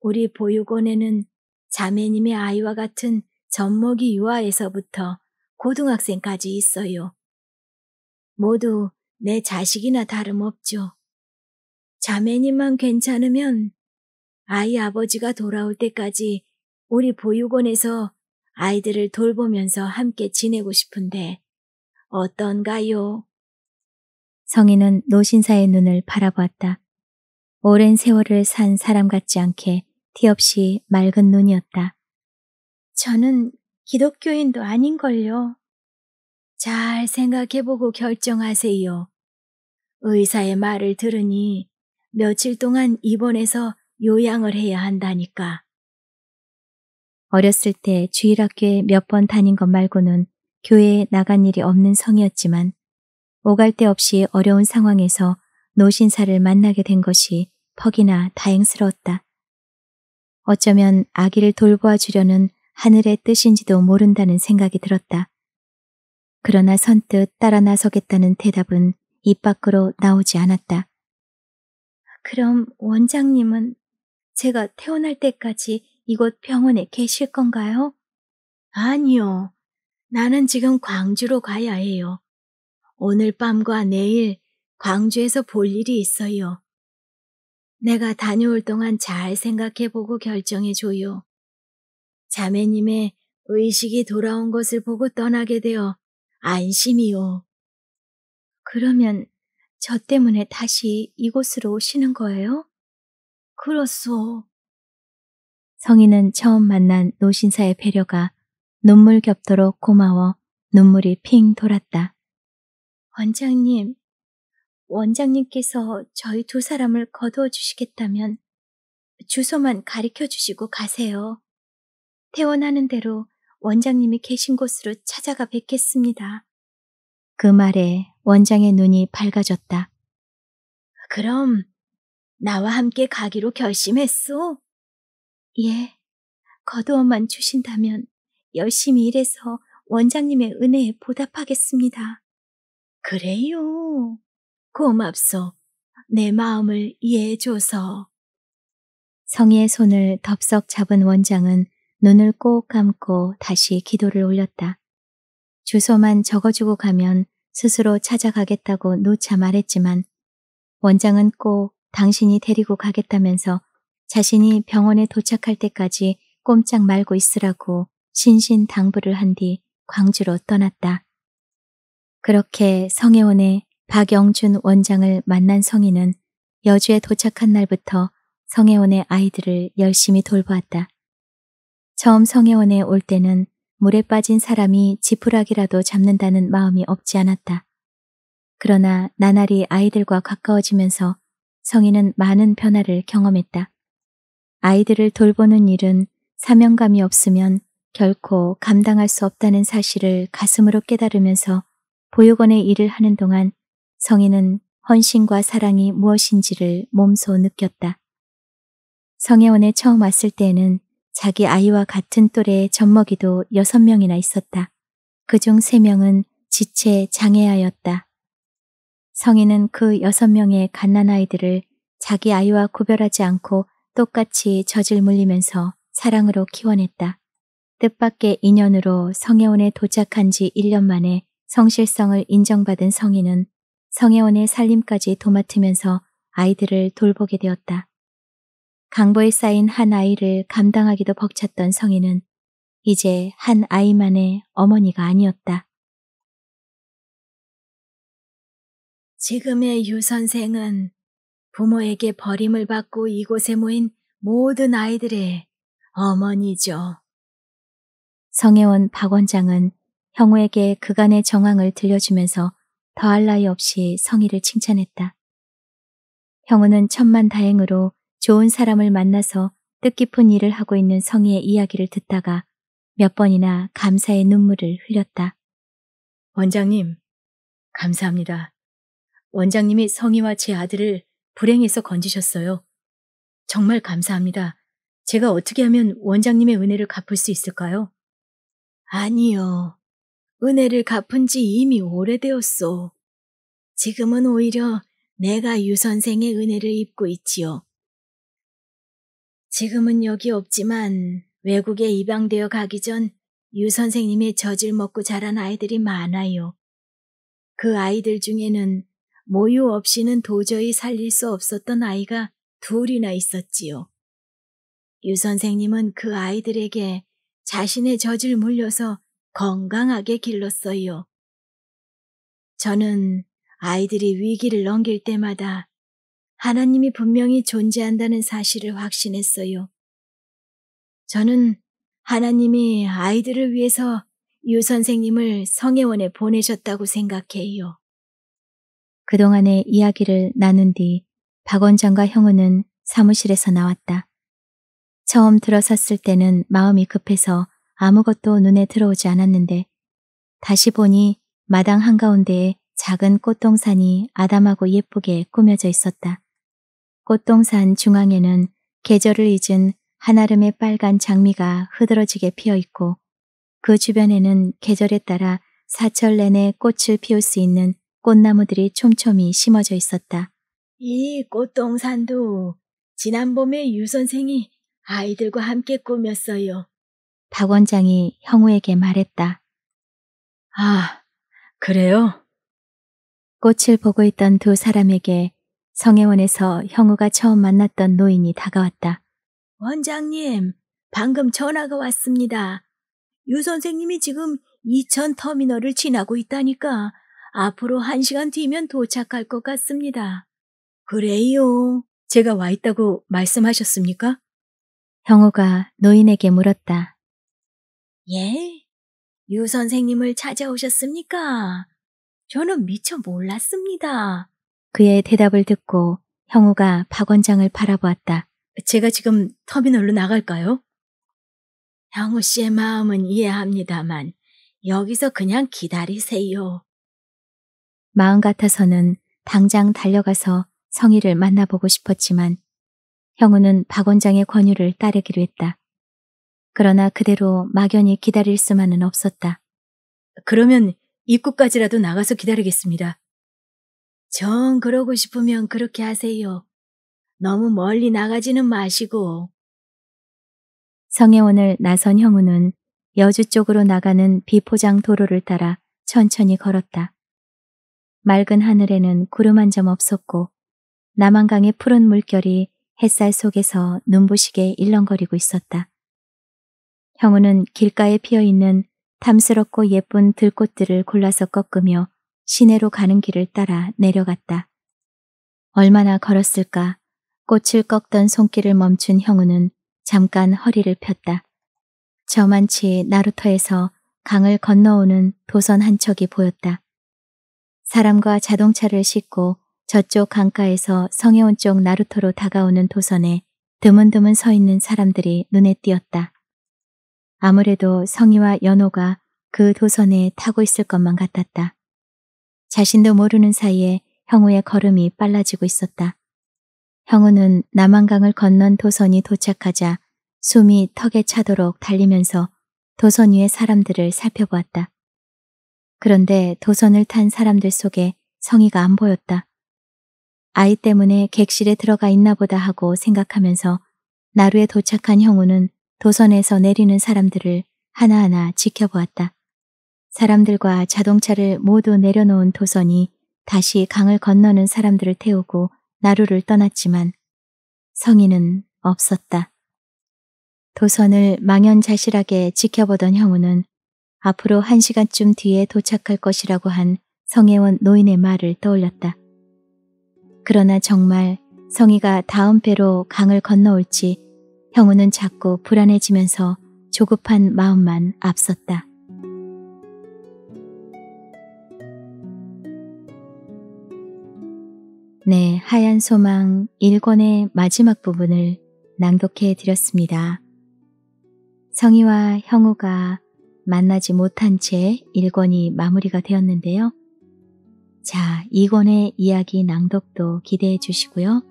우리 보육원에는 자매님의 아이와 같은 젖먹이 유아에서부터 고등학생까지 있어요. 모두 내 자식이나 다름없죠. 자매님만 괜찮으면 아이 아버지가 돌아올 때까지 우리 보육원에서 아이들을 돌보면서 함께 지내고 싶은데 어떤가요? 성인은 노신사의 눈을 바라보았다. 오랜 세월을 산 사람 같지 않게 티없이 맑은 눈이었다. 저는 기독교인도 아닌걸요. 잘 생각해보고 결정하세요. 의사의 말을 들으니 며칠 동안 입원해서 요양을 해야 한다니까. 어렸을 때 주일학교에 몇 번 다닌 것 말고는 교회에 나간 일이 없는 성이었지만 오갈 데 없이 어려운 상황에서 노신사를 만나게 된 것이 퍽이나 다행스러웠다. 어쩌면 아기를 돌보아 주려는 하늘의 뜻인지도 모른다는 생각이 들었다. 그러나 선뜻 따라 나서겠다는 대답은 입 밖으로 나오지 않았다. 그럼 원장님은 제가 태어날 때까지 이곳 병원에 계실 건가요? 아니요. 나는 지금 광주로 가야 해요. 오늘 밤과 내일 광주에서 볼 일이 있어요. 내가 다녀올 동안 잘 생각해보고 결정해줘요. 자매님의 의식이 돌아온 것을 보고 떠나게 되어 안심이요. 그러면 저 때문에 다시 이곳으로 오시는 거예요? 그렇소. 성인은 처음 만난 노신사의 배려가 눈물 겹도록 고마워 눈물이 핑 돌았다. 원장님, 원장님께서 저희 두 사람을 거두어 주시겠다면 주소만 가르쳐 주시고 가세요. 태원하는 대로 원장님이 계신 곳으로 찾아가 뵙겠습니다. 그 말에 원장의 눈이 밝아졌다. 그럼 나와 함께 가기로 결심했소? 예, 거두어만 주신다면 열심히 일해서 원장님의 은혜에 보답하겠습니다. 그래요. 고맙소. 내 마음을 이해해줘서. 성희의 손을 덥석 잡은 원장은 눈을 꼭 감고 다시 기도를 올렸다. 주소만 적어주고 가면 스스로 찾아가겠다고 노차 말했지만 원장은 꼭 당신이 데리고 가겠다면서 자신이 병원에 도착할 때까지 꼼짝 말고 있으라고 신신당부를 한 뒤 광주로 떠났다. 그렇게 성혜원의 박영준 원장을 만난 성희는 여주에 도착한 날부터 성혜원의 아이들을 열심히 돌보았다. 처음 성혜원에 올 때는 물에 빠진 사람이 지푸라기라도 잡는다는 마음이 없지 않았다. 그러나 나날이 아이들과 가까워지면서 성희는 많은 변화를 경험했다. 아이들을 돌보는 일은 사명감이 없으면 결코 감당할 수 없다는 사실을 가슴으로 깨달으면서 보육원의 일을 하는 동안 성희는 헌신과 사랑이 무엇인지를 몸소 느꼈다. 성혜원에 처음 왔을 때에는 자기 아이와 같은 또래의 젖먹이도 여섯 명이나 있었다. 그 중 세명은 지체 장애아였다. 성인은 그 여섯 명의 갓난아이들을 자기 아이와 구별하지 않고 똑같이 젖을 물리면서 사랑으로 키워냈다. 뜻밖의 인연으로 성혜원에 도착한 지 1년 만에 성실성을 인정받은 성인은 성혜원의 살림까지 도맡으면서 아이들을 돌보게 되었다. 강보에 쌓인 한 아이를 감당하기도 벅찼던 성인은 이제 한 아이만의 어머니가 아니었다. 지금의 유 선생은 부모에게 버림을 받고 이곳에 모인 모든 아이들의 어머니죠. 성혜원 박 원장은 형우에게 그간의 정황을 들려주면서 더할 나위 없이 성희를 칭찬했다. 형우는 천만 다행으로 좋은 사람을 만나서 뜻깊은 일을 하고 있는 성희의 이야기를 듣다가 몇 번이나 감사의 눈물을 흘렸다. 원장님, 감사합니다. 원장님이 성희와 제 아들을 불행에서 건지셨어요. 정말 감사합니다. 제가 어떻게 하면 원장님의 은혜를 갚을 수 있을까요? 아니요. 은혜를 갚은 지 이미 오래되었소. 지금은 오히려 내가 유 선생의 은혜를 입고 있지요. 지금은 여기 없지만 외국에 입양되어 가기 전 유 선생님의 젖을 먹고 자란 아이들이 많아요. 그 아이들 중에는 모유 없이는 도저히 살릴 수 없었던 아이가 둘이나 있었지요. 유 선생님은 그 아이들에게 자신의 젖을 물려서 건강하게 길렀어요. 저는 아이들이 위기를 넘길 때마다 하나님이 분명히 존재한다는 사실을 확신했어요. 저는 하나님이 아이들을 위해서 유 선생님을 성혜원에 보내셨다고 생각해요. 그동안의 이야기를 나눈 뒤박 원장과 형우는 사무실에서 나왔다. 처음 들어섰을 때는 마음이 급해서 아무것도 눈에 들어오지 않았는데 다시 보니 마당 한가운데에 작은 꽃동산이 아담하고 예쁘게 꾸며져 있었다. 꽃동산 중앙에는 계절을 잊은 한아름의 빨간 장미가 흐드러지게 피어 있고 그 주변에는 계절에 따라 사철 내내 꽃을 피울 수 있는 꽃나무들이 촘촘히 심어져 있었다. 이 꽃동산도 지난봄에 유 선생이 아이들과 함께 꾸몄어요. 박 원장이 형우에게 말했다. 아, 그래요? 꽃을 보고 있던 두 사람에게 성혜원에서 형우가 처음 만났던 노인이 다가왔다. 원장님, 방금 전화가 왔습니다. 유 선생님이 지금 2천 터미널을 지나고 있다니까 앞으로 한 시간 뒤면 도착할 것 같습니다. 그래요. 제가 와 있다고 말씀하셨습니까? 형우가 노인에게 물었다. 예? 유 선생님을 찾아오셨습니까? 저는 미처 몰랐습니다. 그의 대답을 듣고 형우가 박 원장을 바라보았다. 제가 지금 터미널로 나갈까요? 형우 씨의 마음은 이해합니다만 여기서 그냥 기다리세요. 마음 같아서는 당장 달려가서 성희를 만나보고 싶었지만 형우는 박 원장의 권유를 따르기로 했다. 그러나 그대로 막연히 기다릴 수만은 없었다. 그러면 입구까지라도 나가서 기다리겠습니다. 정 그러고 싶으면 그렇게 하세요. 너무 멀리 나가지는 마시고. 성혜원을 나선 형우는 여주 쪽으로 나가는 비포장 도로를 따라 천천히 걸었다. 맑은 하늘에는 구름 한 점 없었고 남한강의 푸른 물결이 햇살 속에서 눈부시게 일렁거리고 있었다. 형우는 길가에 피어있는 탐스럽고 예쁜 들꽃들을 골라서 꺾으며 시내로 가는 길을 따라 내려갔다. 얼마나 걸었을까? 꽃을 꺾던 손길을 멈춘 형우는 잠깐 허리를 폈다. 저만치 나루터에서 강을 건너오는 도선 한 척이 보였다. 사람과 자동차를 싣고 저쪽 강가에서 성해온 쪽 나루터로 다가오는 도선에 드문드문 서 있는 사람들이 눈에 띄었다. 아무래도 성희와 연호가 그 도선에 타고 있을 것만 같았다. 자신도 모르는 사이에 형우의 걸음이 빨라지고 있었다. 형우는 남한강을 건넌 도선이 도착하자 숨이 턱에 차도록 달리면서 도선 위의 사람들을 살펴보았다. 그런데 도선을 탄 사람들 속에 성의가안 보였다. 아이 때문에 객실에 들어가 있나 보다 하고 생각하면서 나루에 도착한 형우는 도선에서 내리는 사람들을 하나하나 지켜보았다. 사람들과 자동차를 모두 내려놓은 도선이 다시 강을 건너는 사람들을 태우고 나루를 떠났지만 성인은 없었다. 도선을 망연자실하게 지켜보던 형우는 앞으로 한 시간쯤 뒤에 도착할 것이라고 한 성혜원 노인의 말을 떠올렸다. 그러나 정말 성희가 다음 배로 강을 건너올지 형우는 자꾸 불안해지면서 조급한 마음만 앞섰다. 내 네, 하얀 소망 1권의 마지막 부분을 낭독해 드렸습니다. 성희와 형우가 만나지 못한 채 1권이 마무리가 되었는데요. 자, 2권의 이야기 낭독도 기대해 주시고요.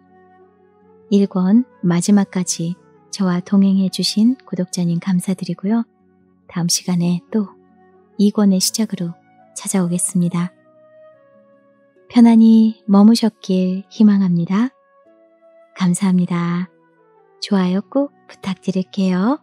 1권 마지막까지 저와 동행해 주신 구독자님 감사드리고요. 다음 시간에 또 2권의 시작으로 찾아오겠습니다. 편안히 머무셨길 희망합니다. 감사합니다. 좋아요 꼭 부탁드릴게요.